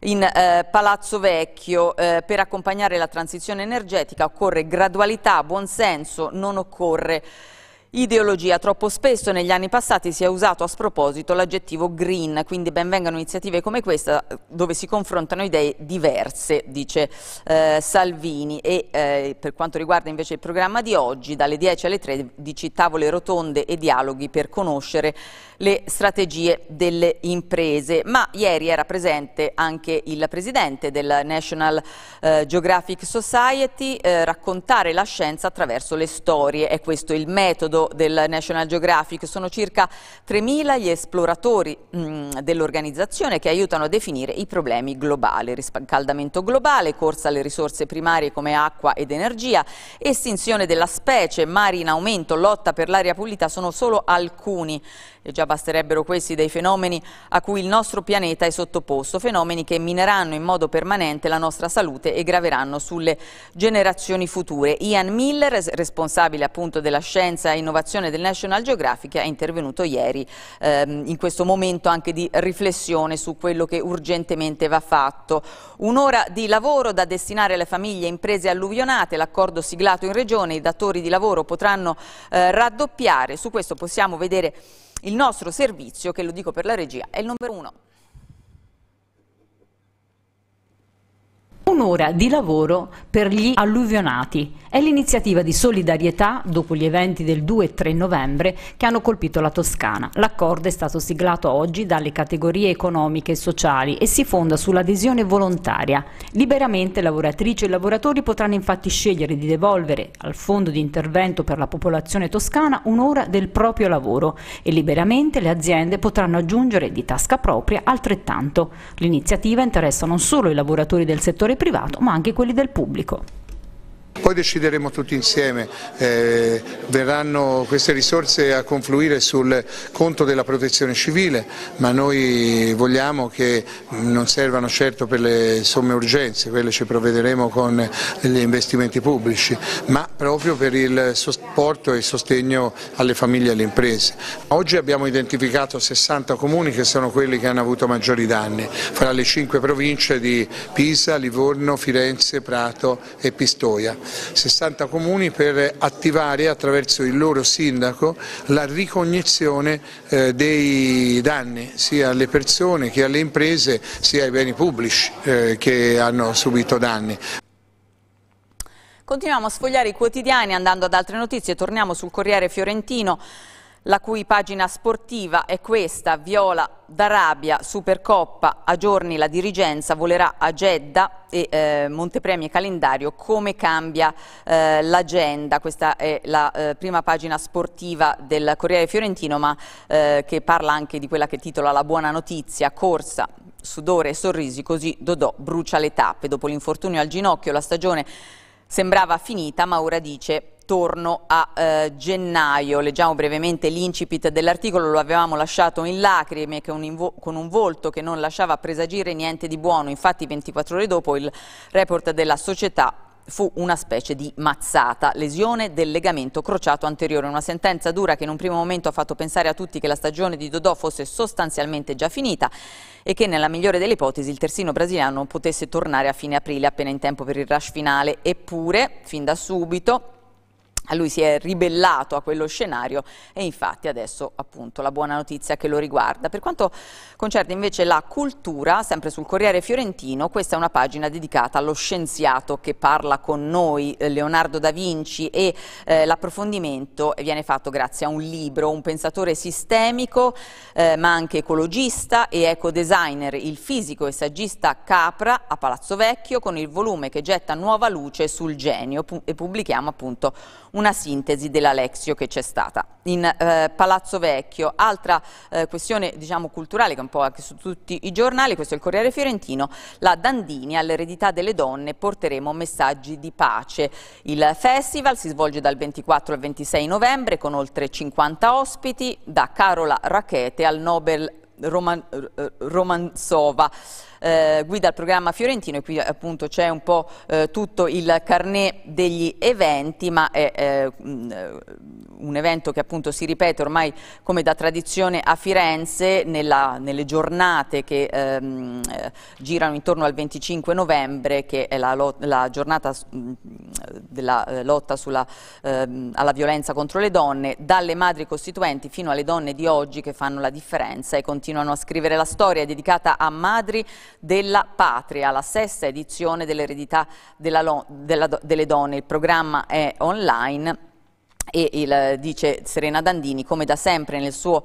A: in eh, Palazzo Vecchio. Eh, per accompagnare la transizione energetica occorre gradualità, buonsenso, non occorre ideologia. Troppo spesso negli anni passati si è usato a sproposito l'aggettivo green, quindi benvengano iniziative come questa dove si confrontano idee diverse, dice eh, Salvini. E eh, per quanto riguarda invece il programma di oggi, dalle 10 alle 13, tavole rotonde e dialoghi per conoscere le strategie delle imprese. Ma ieri era presente anche il presidente della National eh, Geographic Society, eh, raccontare la scienza attraverso le storie. È questo il metodo del National Geographic. Sono circa 3.000 gli esploratori mm, dell'organizzazione che aiutano a definire i problemi globali. Riscaldamento globale, corsa alle risorse primarie come acqua ed energia, estinzione della specie, mari in aumento, lotta per l'aria pulita sono solo alcuni e già basterebbero questi dei fenomeni a cui il nostro pianeta è sottoposto, fenomeni che mineranno in modo permanente la nostra salute e graveranno sulle generazioni future. Ian Miller, responsabile appunto della scienza e innovazione del National Geographic, è intervenuto ieri ehm, in questo momento anche di riflessione su quello che urgentemente va fatto. Un'ora di lavoro da destinare alle famiglie e imprese alluvionate, l'accordo siglato in regione, i datori di lavoro potranno eh, raddoppiare, su questo possiamo vedere il nostro servizio, che lo dico per la regia, è il numero uno.
C: Un'ora di lavoro per gli alluvionati è l'iniziativa di solidarietà dopo gli eventi del 2 e 3 novembre che hanno colpito la Toscana. L'accordo è stato siglato oggi dalle categorie economiche e sociali e si fonda sull'adesione volontaria. Liberamente lavoratrici e lavoratori potranno infatti scegliere di devolvere al fondo di intervento per la popolazione toscana un'ora del proprio lavoro e liberamente le aziende potranno aggiungere di tasca propria altrettanto. L'iniziativa interessa non solo i lavoratori del settore privato ma anche quelli del pubblico.
F: Poi decideremo tutti insieme, eh, verranno queste risorse a confluire sul conto della protezione civile, ma noi vogliamo che non servano certo per le somme urgenze, quelle ci provvederemo con gli investimenti pubblici, ma proprio per il supporto e il sostegno alle famiglie e alle imprese. Oggi abbiamo identificato 60 comuni che sono quelli che hanno avuto maggiori danni, fra le cinque province di Pisa, Livorno, Firenze, Prato e Pistoia. 60 comuni per attivare attraverso il loro sindaco la ricognizione eh, dei danni sia alle persone che alle imprese sia ai beni pubblici eh, che hanno subito danni.
A: Continuiamo a sfogliare i quotidiani andando ad altre notizie, torniamo sul Corriere Fiorentino la cui pagina sportiva è questa, Viola d'Arabia, Supercoppa, a giorni la dirigenza volerà a Jeddah e eh, Montepremi e calendario, come cambia eh, l'agenda, questa è la eh, prima pagina sportiva del Corriere Fiorentino ma eh, che parla anche di quella che titola la buona notizia, corsa, sudore e sorrisi, così Dodò brucia le tappe, dopo l'infortunio al ginocchio la stagione sembrava finita ma ora dice intorno a eh, gennaio. Leggiamo brevemente l'incipit dell'articolo, lo avevamo lasciato in lacrime un con un volto che non lasciava presagire niente di buono. Infatti 24 ore dopo il report della società fu una specie di mazzata, lesione del legamento crociato anteriore, una sentenza dura che in un primo momento ha fatto pensare a tutti che la stagione di Dodò fosse sostanzialmente già finita e che nella migliore delle ipotesi il terzino brasiliano potesse tornare a fine aprile appena in tempo per il rush finale, eppure fin da subito lui si è ribellato a quello scenario e infatti adesso appunto la buona notizia che lo riguarda. Per quanto concerne invece la cultura, sempre sul Corriere Fiorentino, questa è una pagina dedicata allo scienziato che parla con noi, eh, Leonardo da Vinci, e eh, l'approfondimento eh, viene fatto grazie a un libro, un pensatore sistemico eh, ma anche ecologista e ecodesigner, il fisico e saggista Capra a Palazzo Vecchio con il volume che getta nuova luce sul genio e pubblichiamo appunto una sintesi dell'Alexio che c'è stata in eh, Palazzo Vecchio. Altra eh, questione diciamo, culturale che è un po' anche su tutti i giornali, questo è il Corriere Fiorentino, la Dandini all'eredità delle donne porteremo messaggi di pace. Il festival si svolge dal 24 al 26 novembre con oltre 50 ospiti, da Carola Rachete al Nobel Roman eh, Romanzova eh, guida il programma fiorentino e qui appunto c'è un po' eh, tutto il carnet degli eventi, ma è eh, un evento che appunto si ripete ormai come da tradizione a Firenze nella, nelle giornate che ehm, eh, girano intorno al 25 novembre, che è la, la giornata della eh, lotta sulla, ehm, alla violenza contro le donne, dalle madri costituenti fino alle donne di oggi che fanno la differenza e continuano a scrivere la storia dedicata a madri, della Patria, la sesta edizione dell'eredità delle donne. Il programma è online e il, dice Serena Dandini come da sempre nel suo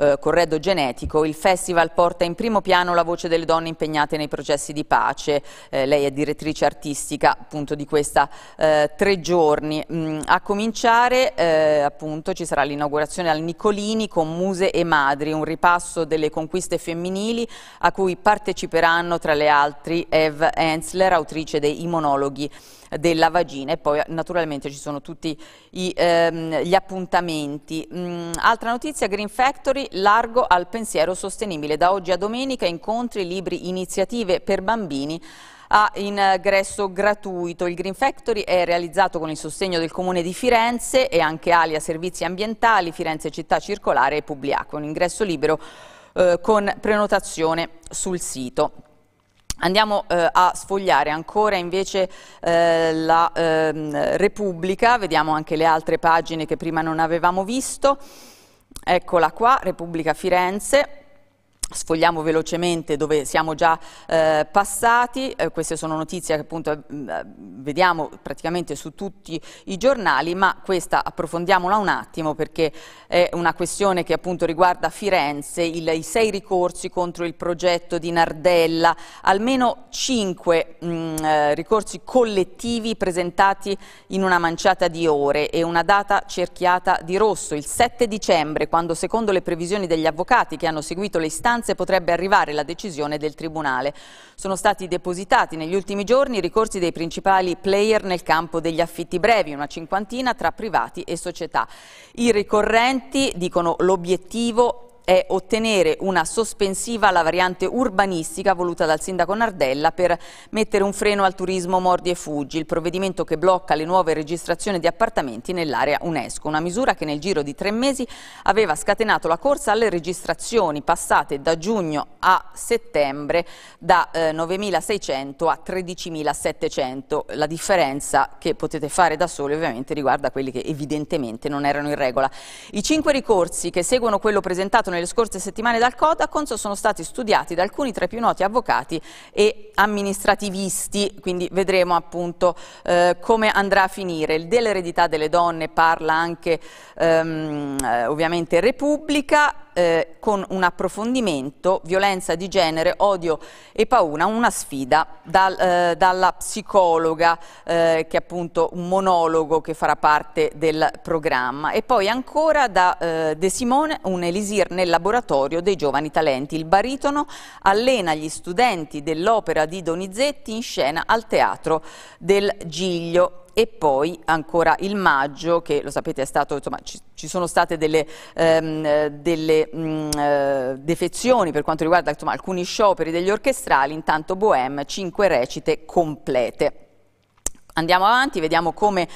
A: eh, corredo genetico, il festival porta in primo piano la voce delle donne impegnate nei processi di pace. Eh, lei è direttrice artistica appunto di questa eh, tre giorni. Mm, a cominciare eh, appunto ci sarà l'inaugurazione al Nicolini con Muse e Madri, un ripasso delle conquiste femminili a cui parteciperanno tra le altre Eve Ensler, autrice dei monologhi della vagina e poi naturalmente ci sono tutti i, ehm, gli appuntamenti. Mm, altra notizia, Green Factory, largo al pensiero sostenibile. Da oggi a domenica incontri, libri, iniziative per bambini a ingresso gratuito. Il Green Factory è realizzato con il sostegno del Comune di Firenze e anche Alia Servizi Ambientali, Firenze Città Circolare e Publiacque. Un ingresso libero eh, con prenotazione sul sito. Andiamo eh, a sfogliare ancora invece eh, la eh, Repubblica, vediamo anche le altre pagine che prima non avevamo visto. Eccola qua, Repubblica Firenze. Sfogliamo velocemente dove siamo già eh, passati, eh, queste sono notizie che appunto eh, mm, eh, vediamo praticamente su tutti i giornali, ma questa approfondiamola un attimo perché è una questione che appunto riguarda Firenze, il, i sei ricorsi contro il progetto di Nardella, almeno cinque mh, mm, eh, ricorsi collettivi presentati in una manciata di ore e una data cerchiata di rosso, il 7 dicembre, quando secondo le previsioni degli avvocati che hanno seguito le istanze istanze potrebbe arrivare la decisione del Tribunale. Sono stati depositati negli ultimi giorni i ricorsi dei principali player nel campo degli affitti brevi, una cinquantina tra privati e società. I ricorrenti dicono l'obiettivo è ottenere una sospensiva alla variante urbanistica voluta dal sindaco Nardella per mettere un freno al turismo mordi e fuggi, il provvedimento che blocca le nuove registrazioni di appartamenti nell'area UNESCO, una misura che nel giro di tre mesi aveva scatenato la corsa alle registrazioni passate da giugno a settembre da 9.600 eh, a 13.700. La differenza che potete fare da soli ovviamente riguarda quelli che evidentemente non erano in regola. I cinque ricorsi che seguono quello presentato nel nelle scorse settimane dal Codacons sono stati studiati da alcuni tra i più noti avvocati e amministrativisti, quindi vedremo appunto eh, come andrà a finire. Il dell'eredità delle donne parla anche ehm, ovviamente Repubblica, eh, con un approfondimento, violenza di genere, odio e paura, una sfida dal, eh, dalla psicologa eh, che è appunto un monologo che farà parte del programma e poi ancora da eh, De Simone un elisir nel laboratorio dei giovani talenti. Il baritono allena gli studenti dell'opera di Donizetti in scena al teatro del Giglio e poi ancora il maggio che lo sapete è stato, insomma ci, ci sono state delle, ehm, delle mh, mm, eh, defezioni per quanto riguarda insomma, alcuni scioperi degli orchestrali, intanto Bohème 5 recite complete. Andiamo avanti, vediamo come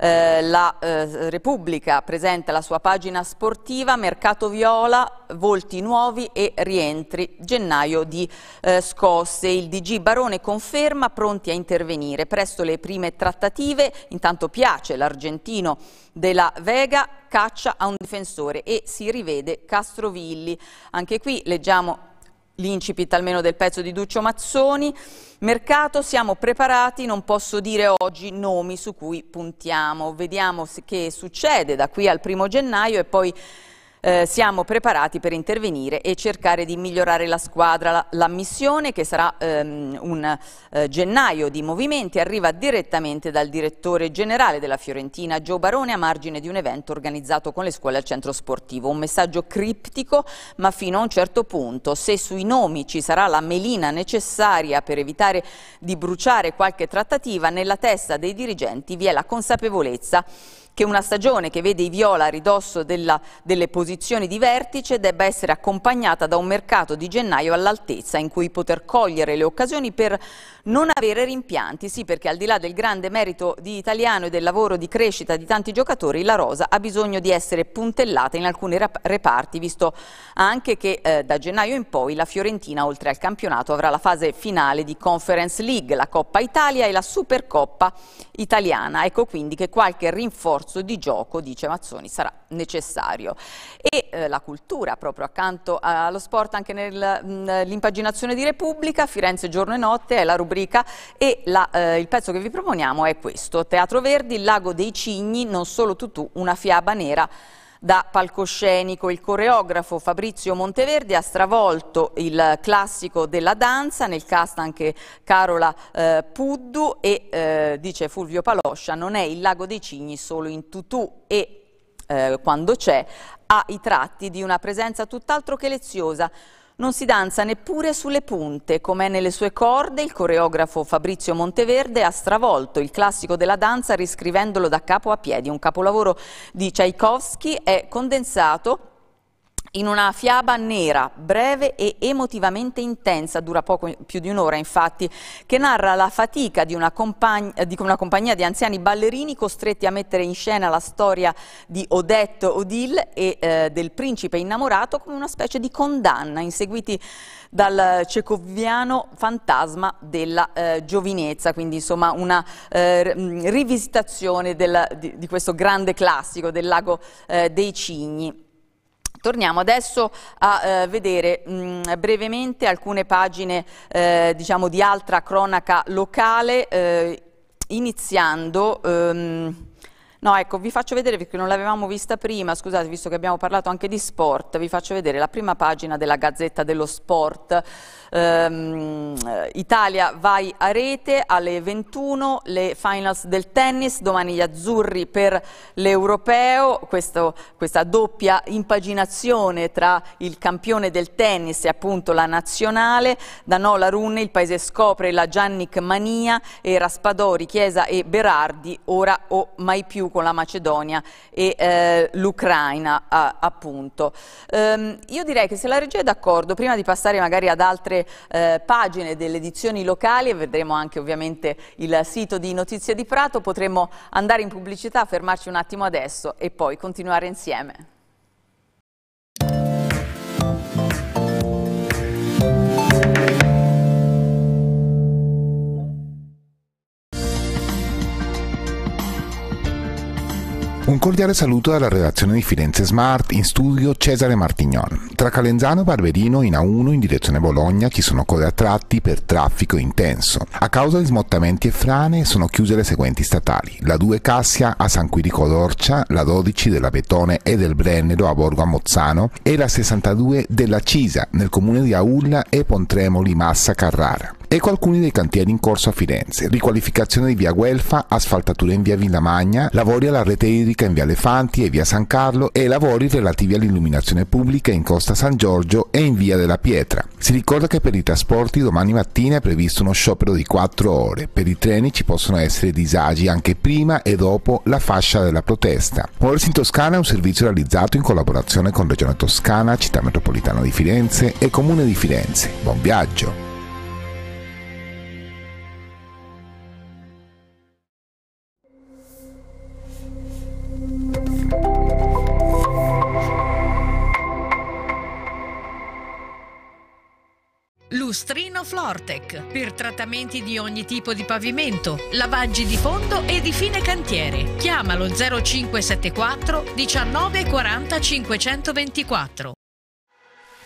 A: eh, la eh, Repubblica presenta la sua pagina sportiva, mercato viola, volti nuovi e rientri, gennaio di eh, scosse. Il DG Barone conferma pronti a intervenire. Presto le prime trattative, intanto piace l'argentino della Vega, caccia a un difensore e si rivede Castrovilli. Anche qui leggiamo l'incipit almeno del pezzo di Duccio Mazzoni. Mercato, siamo preparati, non posso dire oggi nomi su cui puntiamo. Vediamo che succede da qui al primo gennaio e poi eh, siamo preparati per intervenire e cercare di migliorare la squadra. La, la missione, che sarà ehm, un eh, gennaio di movimenti, arriva direttamente dal direttore generale della Fiorentina, Gio Barone, a margine di un evento organizzato con le scuole al centro sportivo. Un messaggio criptico, ma fino a un certo punto. Se sui nomi ci sarà la melina necessaria per evitare di bruciare qualche trattativa, nella testa dei dirigenti vi è la consapevolezza che una stagione che vede i viola a ridosso della, delle posizioni di vertice debba essere accompagnata da un mercato di gennaio all'altezza in cui poter cogliere le occasioni per non avere rimpianti. Sì, perché al di là del grande merito di italiano e del lavoro di crescita di tanti giocatori, la Rosa ha bisogno di essere puntellata in alcuni reparti, visto anche che eh, da gennaio in poi la Fiorentina, oltre al campionato, avrà la fase finale di Conference League, la Coppa Italia e la Supercoppa italiana. Ecco quindi che qualche rinforzo sforzo di gioco, dice Mazzoni, sarà necessario. E eh, la cultura, proprio accanto allo sport, anche nell'impaginazione di Repubblica, Firenze giorno e notte è la rubrica e la, eh, il pezzo che vi proponiamo è questo. Teatro Verdi, Lago dei Cigni, non solo tutù, una fiaba nera da palcoscenico il coreografo Fabrizio Monteverdi ha stravolto il classico della danza, nel cast anche Carola eh, Puddu e eh, dice Fulvio Paloscia non è il lago dei cigni solo in tutù e eh, quando c'è ha i tratti di una presenza tutt'altro che leziosa non si danza neppure sulle punte, com'è nelle sue corde, il coreografo Fabrizio Monteverde ha stravolto il classico della danza riscrivendolo da capo a piedi. Un capolavoro di Tchaikovsky è condensato in una fiaba nera, breve e emotivamente intensa, dura poco più di un'ora infatti, che narra la fatica di una, di una compagnia di anziani ballerini costretti a mettere in scena la storia di Odette Odile e eh, del principe innamorato come una specie di condanna, inseguiti dal cecoviano fantasma della eh, giovinezza, quindi insomma una eh, mm, rivisitazione del, di, di, questo grande classico del lago eh, dei Cigni. Torniamo adesso a eh, vedere mh, mm, brevemente alcune pagine eh, diciamo, di altra cronaca locale, eh, iniziando... Ehm, No, ecco, vi faccio vedere, perché non l'avevamo vista prima, scusate, visto che abbiamo parlato anche di sport, vi faccio vedere la prima pagina della Gazzetta dello Sport. Ehm, Italia vai a rete alle 21, le finals del tennis, domani gli azzurri per l'europeo, questa doppia impaginazione tra il campione del tennis e appunto la nazionale, da Nola Runne il paese scopre la Giannic Mania e Raspadori, Chiesa e Berardi, ora o mai più con la Macedonia e eh, l'Ucraina appunto. Ehm, io direi che se la regia è d'accordo, prima di passare magari ad altre eh, pagine delle edizioni locali e vedremo anche ovviamente il sito di Notizie di Prato, potremmo andare in pubblicità, fermarci un attimo adesso e poi continuare insieme.
F: Un cordiale saluto dalla redazione di Firenze Smart, in studio Cesare Martignon. Tra Calenzano e Barberino in A1 in direzione Bologna ci sono code a tratti per traffico intenso. A causa di smottamenti e frane sono chiuse le seguenti statali, la 2 Cassia a San Quirico d'Orcia, la 12 della Betone e del Brennero a Borgo a Mozzano e la 62 della Cisa nel comune di Aulla e Pontremoli Massa Carrara ecco alcuni dei cantieri in corso a Firenze. Riqualificazione di via Guelfa, asfaltatura in via Villamagna, lavori alla rete idrica pubblica in via Elefanti e via San Carlo e lavori relativi all'illuminazione pubblica in Costa San Giorgio e in via della Pietra. Si ricorda che per i trasporti domani mattina è previsto uno sciopero di 4 ore. Per i treni ci possono essere disagi anche prima e dopo la fascia della protesta. Muoversi in Toscana è un servizio realizzato in collaborazione con Regione Toscana, Città Metropolitana di Firenze e Comune di Firenze. Buon viaggio!
A: Lustrino Flortec per trattamenti di ogni tipo di pavimento, lavaggi di fondo e di fine cantiere. Chiamalo 0574 1940
C: 524.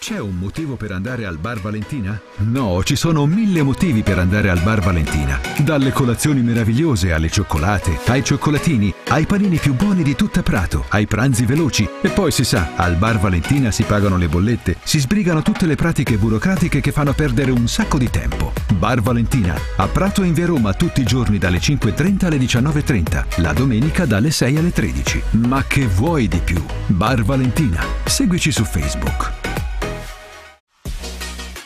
G: C'è un motivo per andare al Bar Valentina? No, ci sono mille motivi per andare al Bar Valentina. Dalle colazioni meravigliose alle cioccolate, ai cioccolatini, ai panini più buoni di tutta Prato, ai pranzi veloci. E poi si sa, al Bar Valentina si pagano le bollette, si sbrigano tutte le pratiche burocratiche che fanno perdere un sacco di tempo. Bar Valentina, a Prato e in via Roma tutti i giorni dalle 5.30 alle 19.30, la domenica dalle 6 alle 13. Ma che vuoi di più? Bar Valentina. Seguici su Facebook.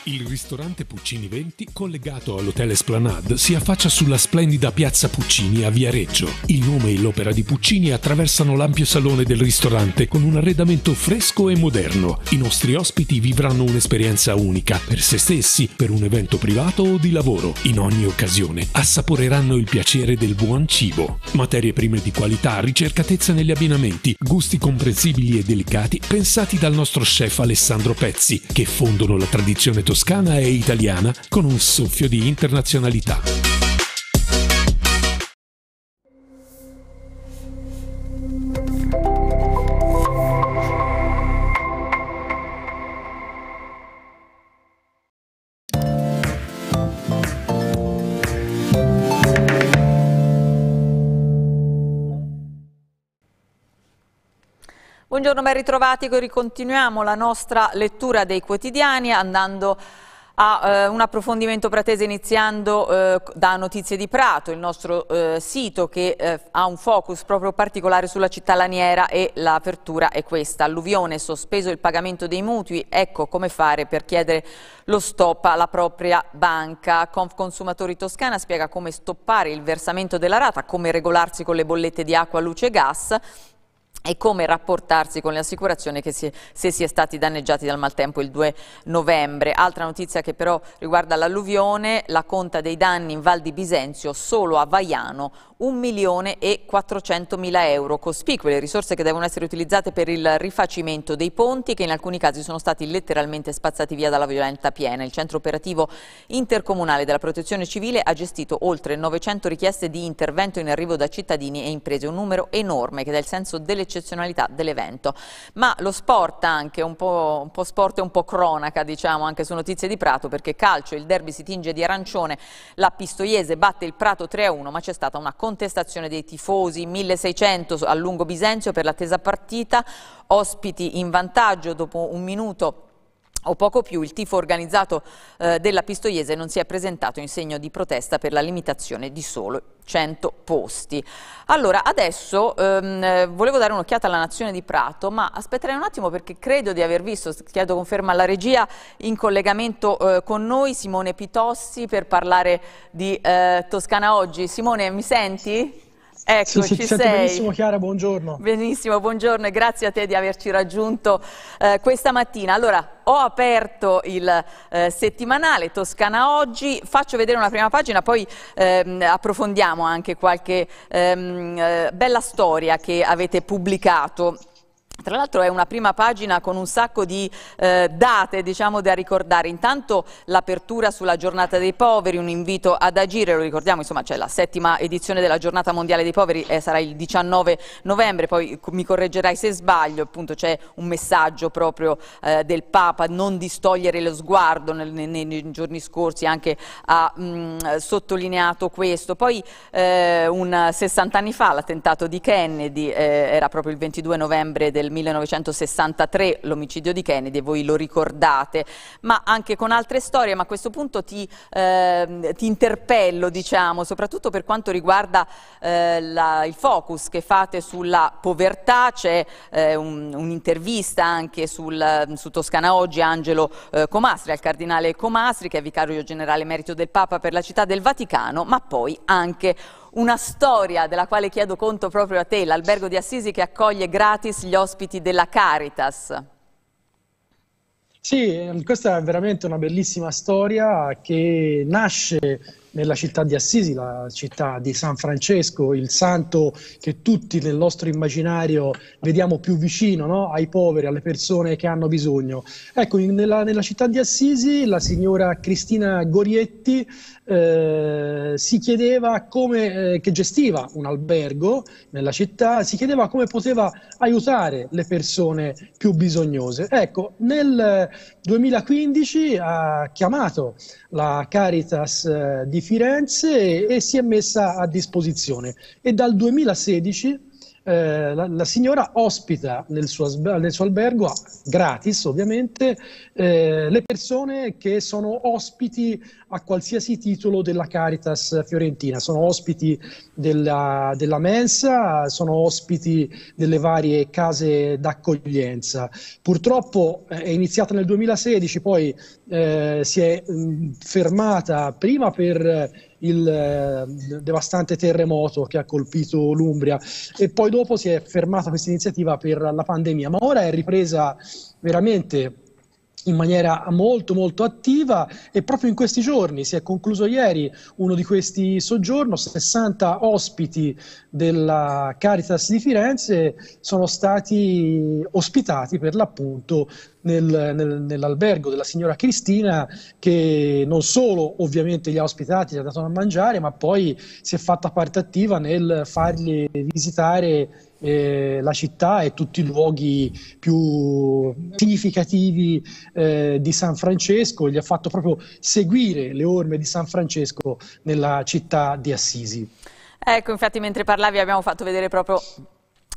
F: Il ristorante
G: Puccini 20, collegato all'Hotel Esplanade, si affaccia sulla splendida piazza Puccini a Viareggio. Il nome e l'opera di Puccini attraversano l'ampio salone del ristorante con un arredamento fresco e moderno. I nostri ospiti vivranno un'esperienza unica, per se stessi, per un evento privato o di lavoro. In ogni occasione assaporeranno il piacere del buon cibo. Materie prime di qualità, ricercatezza negli abbinamenti, gusti comprensibili e delicati pensati dal nostro chef Alessandro Pezzi, che fondono la tradizione toscana toscana e italiana con un soffio di internazionalità.
A: Buongiorno, ben ritrovati. Ricontinuiamo la nostra lettura dei quotidiani andando a eh, un approfondimento pratese iniziando eh, da Notizie di Prato, il nostro eh, sito che eh, ha un focus proprio particolare sulla città laniera e l'apertura è questa. Alluvione, sospeso il pagamento dei mutui, ecco come fare per chiedere lo stop alla propria banca. Conf Consumatori Toscana spiega come stoppare il versamento della rata, come regolarsi con le bollette di acqua, luce e gas e come rapportarsi con le assicurazioni che si, se si è stati danneggiati dal maltempo il 2 novembre. Altra notizia che però riguarda l'alluvione, la conta dei danni in Val di Bisenzio solo a Vaiano 1 milione e 400 mila euro, cospicue le risorse che devono essere utilizzate per il rifacimento dei ponti che in alcuni casi sono stati letteralmente spazzati via dalla violenta piena. Il centro operativo intercomunale della protezione civile ha gestito oltre 900 richieste di intervento in arrivo da cittadini e imprese, un numero enorme che dà il senso dell'eccezione l'eccezionalità dell'evento. Ma lo sport anche, un po', un po', sport e un po' cronaca diciamo anche su notizie di Prato perché calcio, il derby si tinge di arancione, la Pistoiese batte il Prato 3-1 ma c'è stata una contestazione dei tifosi, 1600 a lungo Bisenzio per l'attesa partita, ospiti in vantaggio dopo un minuto o poco più, il tifo organizzato eh, della Pistoiese non si è presentato in segno di protesta per la limitazione di solo 100 posti. Allora, adesso ehm, volevo dare un'occhiata alla Nazione di Prato, ma aspetterei un attimo perché credo di aver visto, chiedo conferma alla regia, in collegamento eh, con noi Simone Pitossi per parlare di eh, Toscana Oggi. Simone, mi senti? Ecco, sì, sì, ci sei. Benissimo
G: Chiara, buongiorno.
A: Benissimo, buongiorno e grazie a te di averci raggiunto eh, questa mattina. Allora, ho aperto il eh, settimanale Toscana Oggi, faccio vedere una prima pagina, poi ehm, approfondiamo anche qualche ehm, eh, bella storia che avete pubblicato tra l'altro è una prima pagina con un sacco di eh, date diciamo, da ricordare. Intanto l'apertura sulla giornata dei poveri, un invito ad agire, lo ricordiamo, insomma c'è la settima edizione della giornata mondiale dei poveri, eh, sarà il 19 novembre, poi mi correggerai se sbaglio, appunto c'è un messaggio proprio eh, del Papa, non distogliere lo sguardo nel, nei, nei, giorni scorsi, anche ha mh, mm, sottolineato questo. Poi eh, un 60 anni fa l'attentato di Kennedy, eh, era proprio il 22 novembre del 1963 l'omicidio di Kennedy, voi lo ricordate, ma anche con altre storie, ma a questo punto ti, eh, ti interpello, diciamo, soprattutto per quanto riguarda eh, la, il focus che fate sulla povertà, c'è eh, un'intervista un anche sul, su Toscana Oggi, Angelo eh, Comastri, al cardinale Comastri, che è vicario generale merito del Papa per la città del Vaticano, ma poi anche una storia della quale chiedo conto proprio a te, l'albergo di Assisi che accoglie gratis gli ospiti della Caritas.
G: Sì, questa è veramente una bellissima storia che nasce nella città di Assisi, la città di San Francesco, il santo che tutti nel nostro immaginario vediamo più vicino no? ai poveri, alle persone che hanno bisogno. Ecco, nella, nella città di Assisi la signora Cristina Gorietti eh, si chiedeva come, eh, che gestiva un albergo nella città, si chiedeva come poteva aiutare le persone più bisognose. Ecco, nel 2015 eh, ha chiamato la Caritas eh, di Firenze e si è messa a disposizione e dal 2016 eh, la, la, signora ospita nel suo, nel suo albergo, gratis ovviamente, eh, le persone che sono ospiti a qualsiasi titolo della Caritas fiorentina, sono ospiti della, della mensa, sono ospiti delle varie case d'accoglienza. Purtroppo eh, è iniziata nel 2016, poi eh, si è mh, fermata prima per il eh, devastante terremoto che ha colpito l'Umbria e poi dopo si è fermata questa iniziativa per la pandemia, ma ora è ripresa veramente in maniera molto molto attiva e proprio in questi giorni si è concluso ieri uno di questi soggiorno, 60 ospiti della Caritas di Firenze sono stati ospitati per l'appunto nel, nel, nell'albergo della signora Cristina che non solo ovviamente gli ha ospitati, gli ha dato da mangiare, ma poi si è fatta parte attiva nel fargli visitare eh, la città e tutti i luoghi più significativi eh, di San Francesco, gli ha fatto proprio seguire le orme di San Francesco nella città di Assisi.
A: Ecco, infatti mentre parlavi abbiamo fatto vedere proprio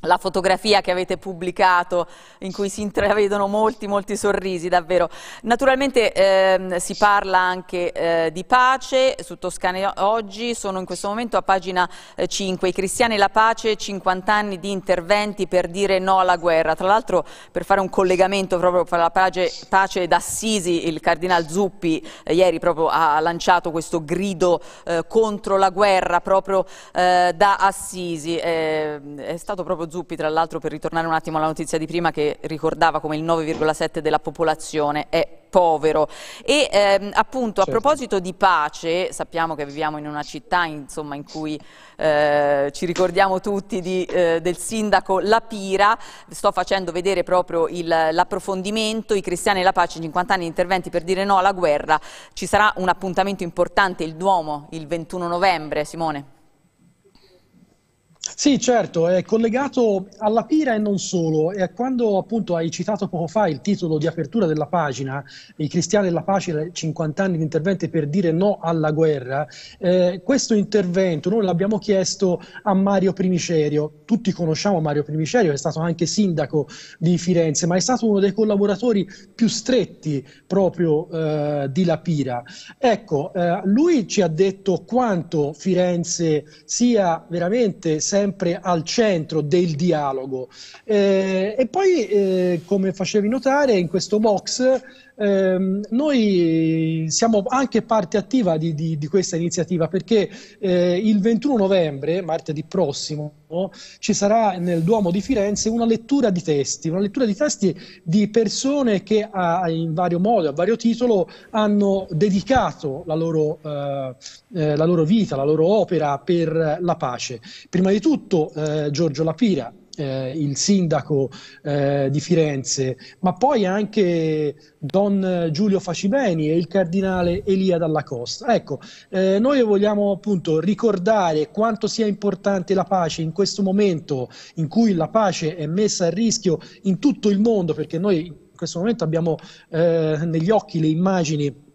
A: la fotografia che avete pubblicato in cui si intravedono molti molti sorrisi davvero. Naturalmente ehm, si parla anche eh, di pace su Toscane oggi, sono in questo momento a pagina eh, 5, i cristiani e la pace, 50 anni di interventi per dire no alla guerra. Tra l'altro per fare un collegamento proprio fra la pace, pace ed Assisi, il cardinal Zuppi eh, ieri proprio ha lanciato questo grido eh, contro la guerra proprio eh, da Assisi, ehm, è stato proprio Zuppi, tra l'altro per ritornare un attimo alla notizia di prima che ricordava come il 9,7 della popolazione è povero. E ehm, appunto certo. a proposito di pace, sappiamo che viviamo in una città insomma, in cui eh, ci ricordiamo tutti di, eh, del sindaco La Pira, sto facendo vedere proprio l'approfondimento, i cristiani e la pace, 50 anni di interventi per dire no alla guerra, ci sarà un appuntamento importante, il Duomo, il 21 novembre, Simone.
G: Sì, certo, è collegato alla Pira e non solo. E quando appunto hai citato poco fa il titolo di apertura della pagina, I cristiani e la pace, 50 anni di interventi per dire no alla guerra, eh, questo intervento noi l'abbiamo chiesto a Mario Primicerio. Tutti conosciamo Mario Primicerio, è stato anche sindaco di Firenze, ma è stato uno dei collaboratori più stretti proprio eh, di La Pira. Ecco, eh, lui ci ha detto quanto Firenze sia veramente sempre sempre al centro del dialogo. Eh, e poi, eh, come facevi notare, in questo box eh, noi siamo anche parte attiva di, di, di questa iniziativa perché eh, il 21 novembre, martedì prossimo, ci sarà nel Duomo di Firenze una lettura di testi, una lettura di testi di persone che a, in vario modo, a vario titolo, hanno dedicato la loro, eh, eh, la loro vita, la loro opera per la pace. Prima di tutto eh, Giorgio Lapira, eh, il sindaco eh, di Firenze, ma poi anche Don Giulio Facibeni e il cardinale Elia Dalla Costa. Ecco, eh, noi vogliamo appunto ricordare quanto sia importante la pace in questo momento in cui la pace è messa a rischio in tutto il mondo, perché noi in questo momento abbiamo eh, negli occhi le immagini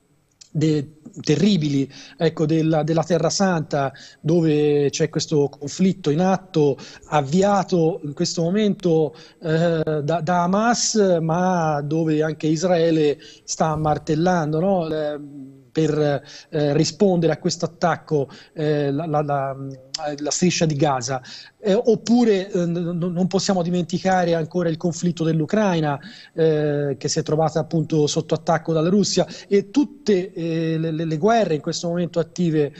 G: de- terribili ecco, della, della, Terra Santa, dove c'è questo conflitto in atto, avviato in questo momento eh, da, da, Hamas, ma dove anche Israele sta martellando. No? Le, ehm, per eh, rispondere a questo attacco eh, la, la, la, la, striscia di Gaza. Eh, oppure eh, non possiamo dimenticare ancora il conflitto dell'Ucraina eh, che si è trovata appunto sotto attacco dalla Russia e tutte eh, le, le, guerre in questo momento attive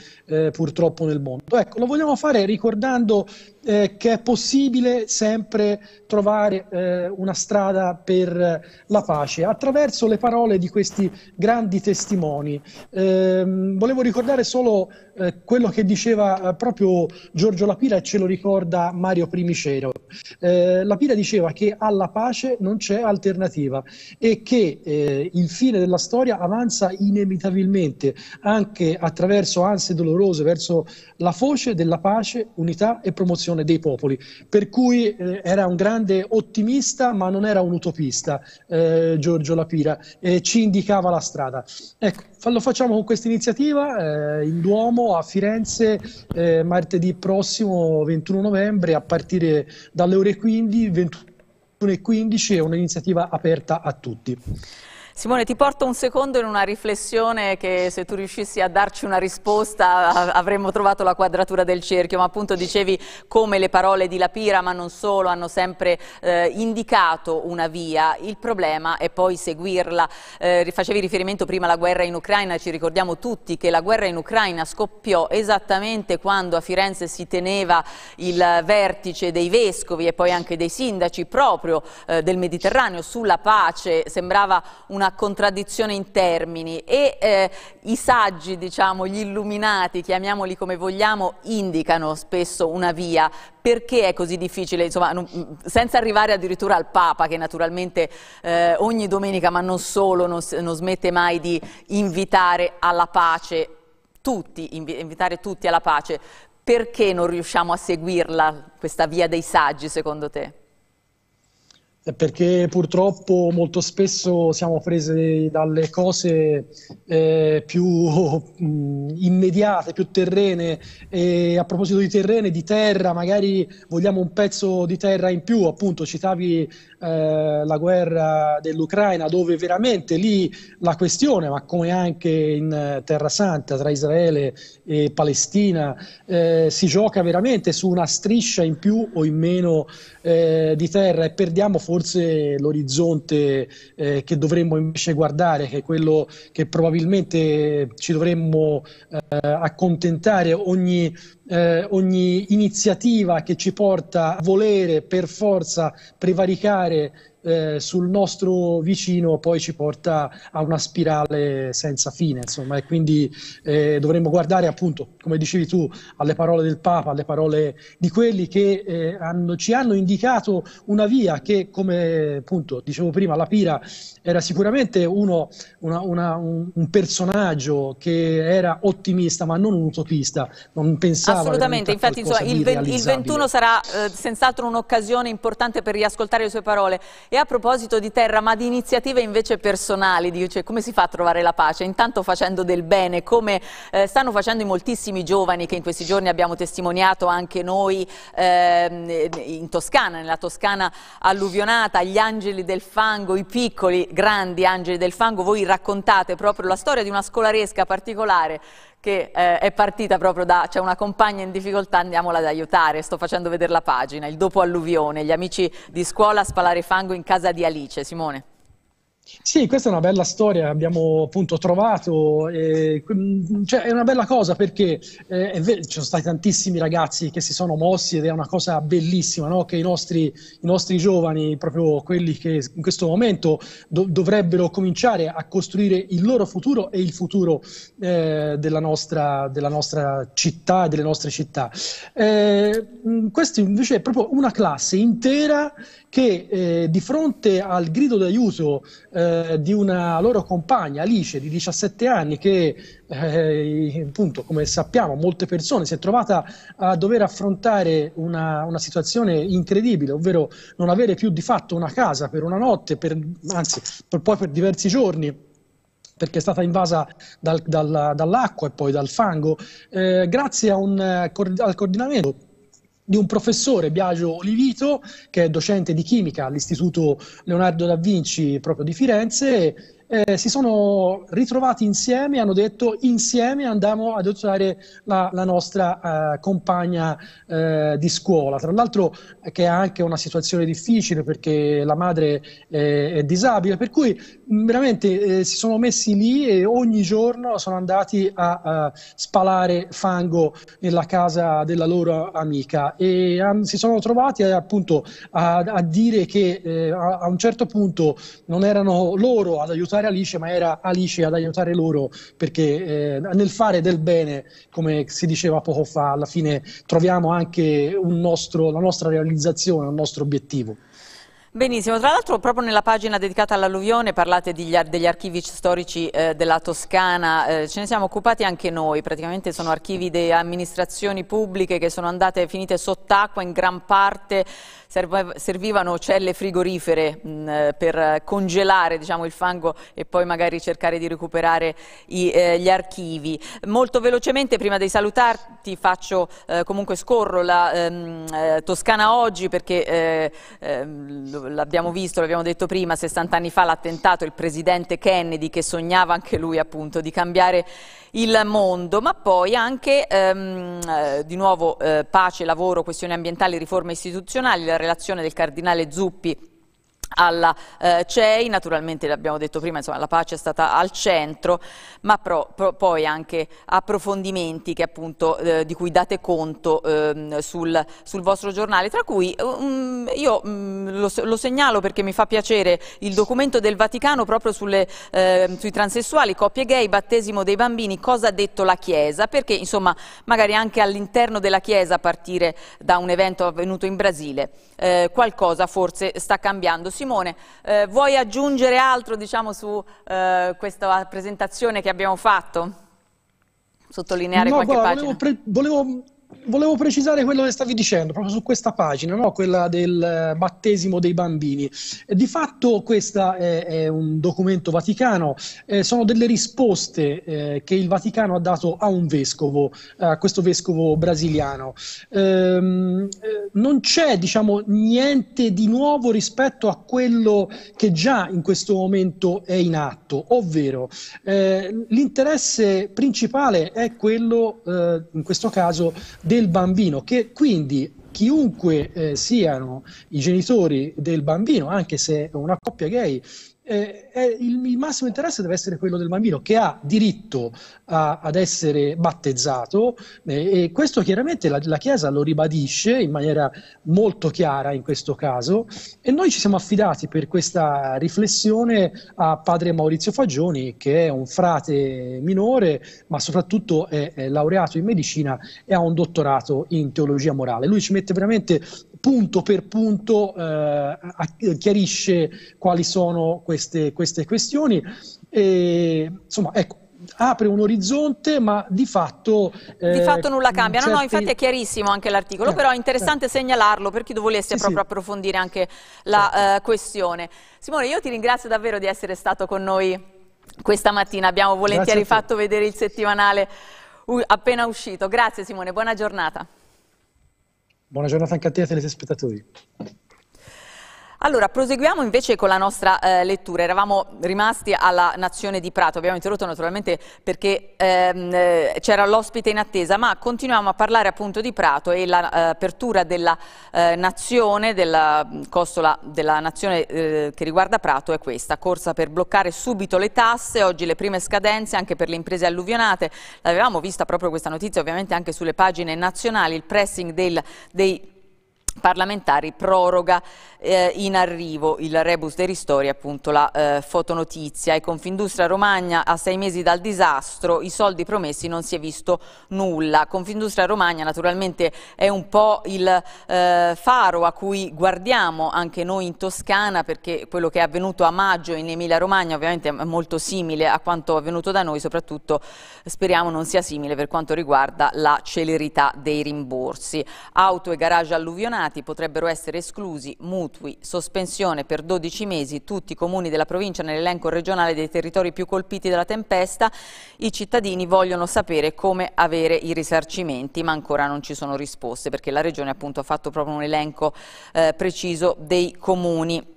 G: purtroppo nel mondo. Ecco, lo vogliamo fare ricordando eh, che è possibile sempre trovare eh, una strada per la pace attraverso le parole di questi grandi testimoni. Eh, volevo ricordare solo eh, quello che diceva eh, proprio Giorgio Lapira e ce lo ricorda Mario Primicero. Eh, Lapira diceva che alla pace non c'è alternativa e che il fine della storia avanza inevitabilmente anche attraverso ansie dolorose verso la foce della pace, unità e promozione coesione dei popoli, per cui eh, era un grande ottimista ma non era un utopista eh, Giorgio Lapira, e ci indicava la strada. Ecco, lo facciamo con questa iniziativa eh, in Duomo a Firenze eh, martedì prossimo 21 novembre a partire dalle ore 15, 21.15 è un'iniziativa aperta a tutti.
A: Simone, ti porto un secondo in una riflessione che se tu riuscissi a darci una risposta avremmo trovato la quadratura del cerchio, ma appunto dicevi come le parole di Lapira, ma non solo, hanno sempre eh, indicato una via, il problema è poi seguirla. Eh, facevi riferimento prima alla guerra in Ucraina, ci ricordiamo tutti che la guerra in Ucraina scoppiò esattamente quando a Firenze si teneva il vertice dei vescovi e poi anche dei sindaci proprio eh, del Mediterraneo sulla pace, sembrava una una contraddizione in termini e eh, i saggi, diciamo, gli illuminati, chiamiamoli come vogliamo, indicano spesso una via. Perché è così difficile, insomma, non, senza arrivare addirittura al Papa che naturalmente eh, ogni domenica, ma non solo, non, non smette mai di invitare alla pace tutti, invitare tutti alla pace. Perché non riusciamo a seguirla, questa via dei saggi, secondo te?
G: perché purtroppo molto spesso siamo presi dalle cose eh, più mh, mm, immediate, più terrene e a proposito di terrene, di terra, magari vogliamo un pezzo di terra in più, appunto citavi eh, la guerra dell'Ucraina, dove veramente lì la questione, ma come anche in eh, Terra Santa tra Israele e Palestina, eh, si gioca veramente su una striscia in più o in meno eh, di terra e perdiamo forse l'orizzonte eh, che dovremmo invece guardare, che è quello che probabilmente ci dovremmo accontentare ogni eh, ogni iniziativa che ci porta a volere per forza prevaricare de, eh, eh, sul nostro vicino poi ci porta a una spirale senza fine, insomma, e quindi eh, dovremmo guardare appunto, come dicevi tu, alle parole del Papa, alle parole di quelli che eh, hanno, ci hanno indicato una via che, come appunto dicevo prima, la Pira era sicuramente uno, una, una, un, un, personaggio che era ottimista, ma non un utopista, non pensava Assolutamente, infatti insomma, il, il 21
A: sarà eh, senz'altro un'occasione importante per riascoltare le sue parole. E e a proposito di terra, ma di iniziative invece personali, dice cioè, come si fa a trovare la pace? Intanto facendo del bene, come eh, stanno facendo i moltissimi giovani che in questi giorni abbiamo testimoniato anche noi eh, in Toscana, nella Toscana alluvionata, gli angeli del fango, i piccoli, grandi angeli del fango. Voi raccontate proprio la storia di una scolaresca particolare che eh, è partita proprio da, c'è cioè una compagna in difficoltà, andiamola ad aiutare, sto facendo vedere la pagina, il dopo alluvione, gli amici di scuola a spalare fango in casa di Alice, Simone.
G: Sì, questa è una bella storia, abbiamo appunto trovato, eh, cioè è una bella cosa perché eh, vero, ci sono stati tantissimi ragazzi che si sono mossi ed è una cosa bellissima no? che i nostri, i nostri, giovani, proprio quelli che in questo momento do- dovrebbero cominciare a costruire il loro futuro e il futuro eh, della, nostra, della, nostra, città e delle nostre città. Eh, questa invece è proprio una classe intera che eh, di fronte al grido d'aiuto eh, di una loro compagna, Alice, di 17 anni, che eh, appunto, come sappiamo, molte persone si è trovata a dover affrontare una, una, situazione incredibile, ovvero non avere più di fatto una casa per una notte, per, anzi, per, poi per diversi giorni perché è stata invasa dal, dal, dall'acqua e poi dal fango, eh, grazie un, eh, al coordinamento di un professore, Biagio Olivito, che è docente di chimica all'Istituto Leonardo da Vinci proprio di Firenze eh, si sono ritrovati insieme e hanno detto insieme andiamo ad aiutare la, la nostra eh, compagna eh, di scuola, tra l'altro eh, che è anche una situazione difficile perché la madre eh, è disabile, per cui mm, veramente eh, si sono messi lì e ogni giorno sono andati a, a spalare fango nella casa della loro amica e an, si sono trovati appunto a, a dire che a, a un certo punto non erano loro ad aiutare aiutare Alice, ma era Alice ad aiutare loro perché eh, nel fare del bene, come si diceva poco fa, alla fine troviamo anche nostro, la nostra realizzazione, il nostro obiettivo.
A: Benissimo, tra l'altro proprio nella pagina dedicata all'alluvione parlate degli, ar degli archivi storici eh, della Toscana, eh, ce ne siamo occupati anche noi, praticamente sono archivi di amministrazioni pubbliche che sono andate finite sott'acqua in gran parte servivano celle frigorifere mh, mm, per congelare diciamo, il fango e poi magari cercare di recuperare i, eh, gli archivi. Molto velocemente, prima di salutarti, faccio eh, comunque scorro la ehm, eh, Toscana oggi perché eh, ehm, l'abbiamo visto, l'abbiamo detto prima, 60 anni fa l'attentato, il presidente Kennedy che sognava anche lui appunto di cambiare il mondo, ma poi anche ehm, eh, di nuovo pace, lavoro, questioni ambientali, riforme istituzionali, la relazione del cardinale Zuppi alla eh, CEI, naturalmente l'abbiamo detto prima, insomma, la pace è stata al centro, ma pro, pro, poi anche approfondimenti che, appunto, eh, di cui date conto eh, sul, sul, vostro giornale, tra cui um, io um, lo, lo, segnalo perché mi fa piacere il documento del Vaticano proprio sulle, ehm, sui transessuali, coppie gay, battesimo dei bambini, cosa ha detto la Chiesa, perché insomma magari anche all'interno della Chiesa a partire da un evento avvenuto in Brasile eh, qualcosa forse sta cambiando. Si Simone, eh, vuoi aggiungere altro diciamo, su eh, questa presentazione che abbiamo fatto? Sottolineare no, qualche guarda, pagina?
G: Volevo, volevo volevo precisare quello che stavi dicendo proprio su questa pagina, no? quella del eh, battesimo dei bambini. Di fatto questo è, è, un documento vaticano, eh, sono delle risposte eh, che il Vaticano ha dato a un vescovo, a questo vescovo brasiliano. Ehm, eh, non c'è diciamo, niente di nuovo rispetto a quello che già in questo momento è in atto, ovvero eh, l'interesse principale è quello, eh, in questo caso, del bambino, che quindi chiunque eh, siano i genitori del bambino, anche se una coppia gay eh, eh, il, il, massimo interesse deve essere quello del bambino che ha diritto a, ad essere battezzato eh, e questo chiaramente la, la, Chiesa lo ribadisce in maniera molto chiara in questo caso e noi ci siamo affidati per questa riflessione a padre Maurizio Fagioni che è un frate minore ma soprattutto è, è laureato in medicina e ha un dottorato in teologia morale. Lui ci mette veramente punto per punto eh, eh, chiarisce quali sono queste, queste questioni. E, insomma, ecco, apre un orizzonte, ma di fatto... Eh, di fatto nulla cambia, certi... no, infatti
A: è chiarissimo anche l'articolo, eh, però è interessante eh. segnalarlo per chi lo volesse sì, proprio sì. approfondire anche la certo. eh, questione. Simone, io ti ringrazio davvero di essere stato con noi questa mattina, abbiamo volentieri fatto vedere il settimanale appena uscito. Grazie Simone, buona giornata.
G: Buona giornata anche a te e ai telespettatori.
A: Allora, proseguiamo invece con la nostra eh, lettura. Eravamo rimasti alla Nazione di Prato, abbiamo interrotto naturalmente perché ehm, eh, c'era l'ospite in attesa, ma continuiamo a parlare appunto di Prato e l'apertura eh, della eh, Nazione, della costola della Nazione eh, che riguarda Prato è questa, corsa per bloccare subito le tasse, oggi le prime scadenze anche per le imprese alluvionate, l'avevamo vista proprio questa notizia ovviamente anche sulle pagine nazionali, il pressing del, dei parlamentari proroga eh, in arrivo il rebus dei ristori, appunto la eh, fotonotizia. E Confindustria Romagna a sei mesi dal disastro, i soldi promessi non si è visto nulla. Confindustria Romagna naturalmente è un po' il eh, faro a cui guardiamo anche noi in Toscana perché quello che è avvenuto a maggio in Emilia Romagna ovviamente è molto simile a quanto avvenuto da noi, soprattutto speriamo non sia simile per quanto riguarda la celerità dei rimborsi. Auto e garage alluvionali sanzionati potrebbero essere esclusi mutui, sospensione per 12 mesi tutti i comuni della provincia nell'elenco regionale dei territori più colpiti dalla tempesta. I cittadini vogliono sapere come avere i risarcimenti, ma ancora non ci sono risposte perché la regione appunto ha fatto proprio un elenco eh, preciso dei comuni.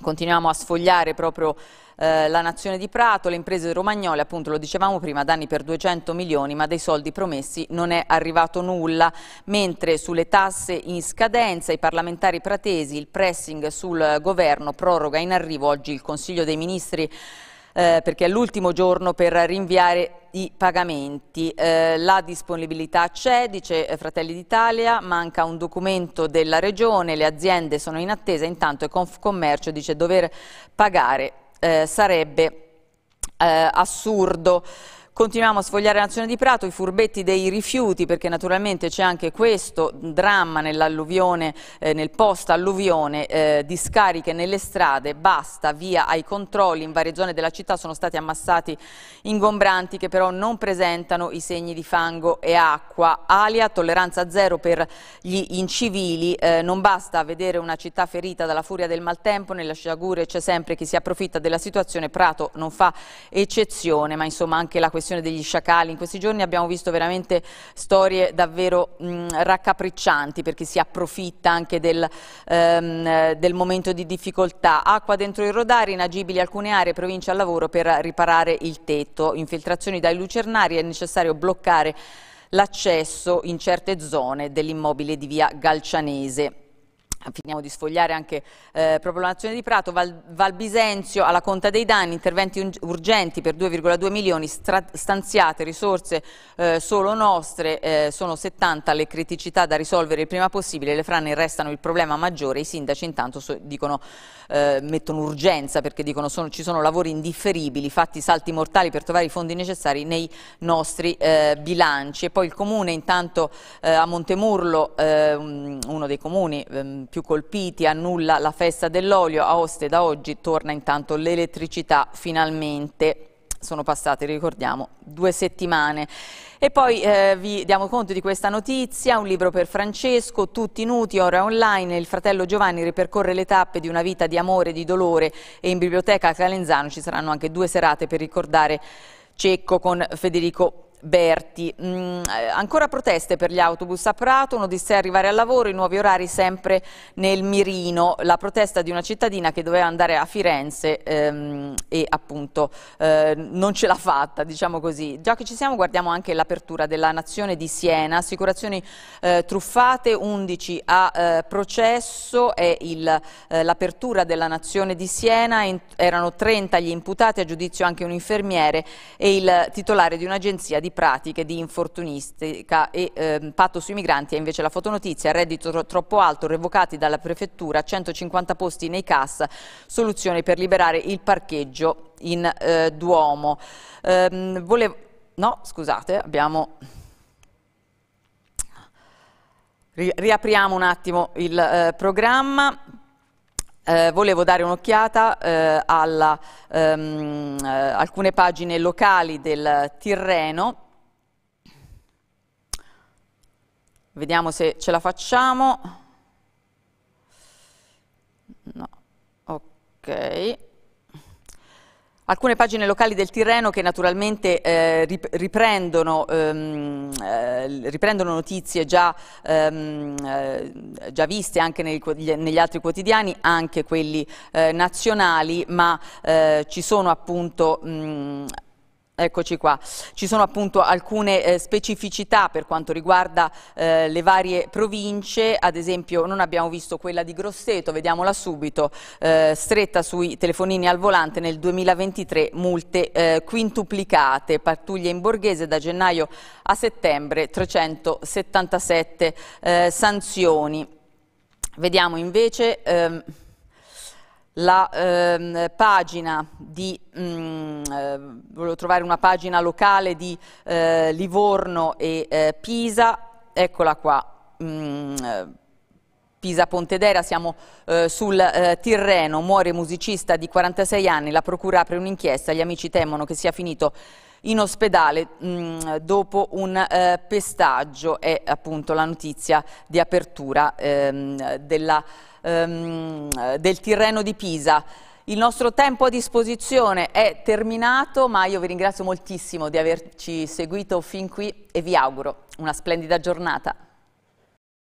A: Continuiamo a sfogliare proprio eh, la nazione di Prato, le imprese romagnole, appunto lo dicevamo prima, danni per 200 milioni, ma dei soldi promessi non è arrivato nulla, mentre sulle tasse in scadenza i parlamentari pratesi, il pressing sul governo, proroga in arrivo oggi il Consiglio dei Ministri eh, perché è l'ultimo giorno per rinviare i pagamenti. Eh, la disponibilità c'è, dice eh, Fratelli d'Italia, manca un documento della regione, le aziende sono in attesa, intanto Confcommercio dice dover pagare eh, sarebbe eh, assurdo. Continuiamo a sfogliare l'azione di Prato, i furbetti dei rifiuti, perché naturalmente c'è anche questo dramma nell'alluvione, eh, nel post-alluvione, eh, discariche nelle strade, basta, via ai controlli, in varie zone della città sono stati ammassati ingombranti che però non presentano i segni di fango e acqua. Alia, tolleranza zero per gli incivili, eh, non basta vedere una città ferita dalla furia del maltempo, nella sciagure c'è sempre chi si approfitta della situazione, Prato non fa eccezione, ma insomma anche la questione situazione degli sciacali. In questi giorni abbiamo visto veramente storie davvero mh, raccapriccianti perché si approfitta anche del, ehm, del, momento di difficoltà. Acqua dentro i rodari, inagibili alcune aree, provincia al lavoro per riparare il tetto. Infiltrazioni dai lucernari, è necessario bloccare l'accesso in certe zone dell'immobile di via Galcianese. Finiamo di sfogliare anche eh, proprio la Nazione di Prato, Val, Bisenzio alla conta dei danni, interventi urgenti per 2,2 milioni, stanziate risorse eh, solo nostre, eh, sono 70 le criticità da risolvere il prima possibile, le frane restano il problema maggiore, i sindaci intanto so, dicono, eh, mettono urgenza perché dicono sono, ci sono lavori indifferibili, fatti salti mortali per trovare i fondi necessari nei nostri eh, bilanci. E poi il comune intanto eh, a Montemurlo, uno dei comuni ehm, più colpiti, annulla la festa dell'olio, a Oste da oggi torna intanto l'elettricità finalmente sono passate, ricordiamo, due settimane. E poi eh, vi diamo conto di questa notizia, un libro per Francesco, Tutti nuti, ora online, il fratello Giovanni ripercorre le tappe di una vita di amore e di dolore e in biblioteca a Calenzano ci saranno anche due serate per ricordare Cecco con Federico Berti. Mh, mm, eh, ancora proteste per gli autobus a Prato, un'odissea arrivare al lavoro, i nuovi orari sempre nel mirino, la protesta di una cittadina che doveva andare a Firenze ehm, e appunto eh, non ce l'ha fatta, diciamo così. Già che ci siamo guardiamo anche l'apertura della Nazione di Siena, assicurazioni eh, truffate, 11 a eh, processo, è eh, l'apertura della Nazione di Siena, in, erano 30 gli imputati, a giudizio anche un infermiere e il titolare di un'agenzia di di pratiche di infortunistica e eh, patto sui migranti è invece la fotonotizia, reddito troppo alto, revocati dalla prefettura, 150 posti nei CAS, soluzione per liberare il parcheggio in eh, Duomo. Eh, volevo... No, scusate, abbiamo... Riapriamo un attimo il eh, programma. Eh, volevo dare un'occhiata eh, a ehm, eh, alcune pagine locali del Tirreno. Vediamo se ce la facciamo. No, ok. Alcune pagine locali del Tirreno che naturalmente eh, riprendono, ehm, eh, riprendono, notizie già, ehm, eh, già viste anche nei, negli altri quotidiani, anche quelli eh, nazionali, ma eh, ci sono appunto... Mh, Eccoci qua, ci sono appunto alcune eh, specificità per quanto riguarda eh, le varie province, ad esempio non abbiamo visto quella di Grosseto, vediamola subito, eh, stretta sui telefonini al volante nel 2023, multe eh, quintuplicate, pattuglie in borghese da gennaio a settembre, 377 eh, sanzioni. Vediamo invece... Ehm, la eh, pagina di, mh, mm, eh, volevo trovare una pagina locale di eh, Livorno e eh, Pisa, eccola qua, mm, eh, Pisa Pontedera, siamo eh, sul Tirreno, muore musicista di 46 anni, la procura apre un'inchiesta, gli amici temono che sia finito in ospedale mh, mm, dopo un eh, pestaggio è appunto la notizia di apertura ehm, della ehm, del Tirreno di Pisa. Il nostro tempo a disposizione è terminato, ma io vi ringrazio moltissimo di averci seguito fin qui e vi auguro una splendida giornata.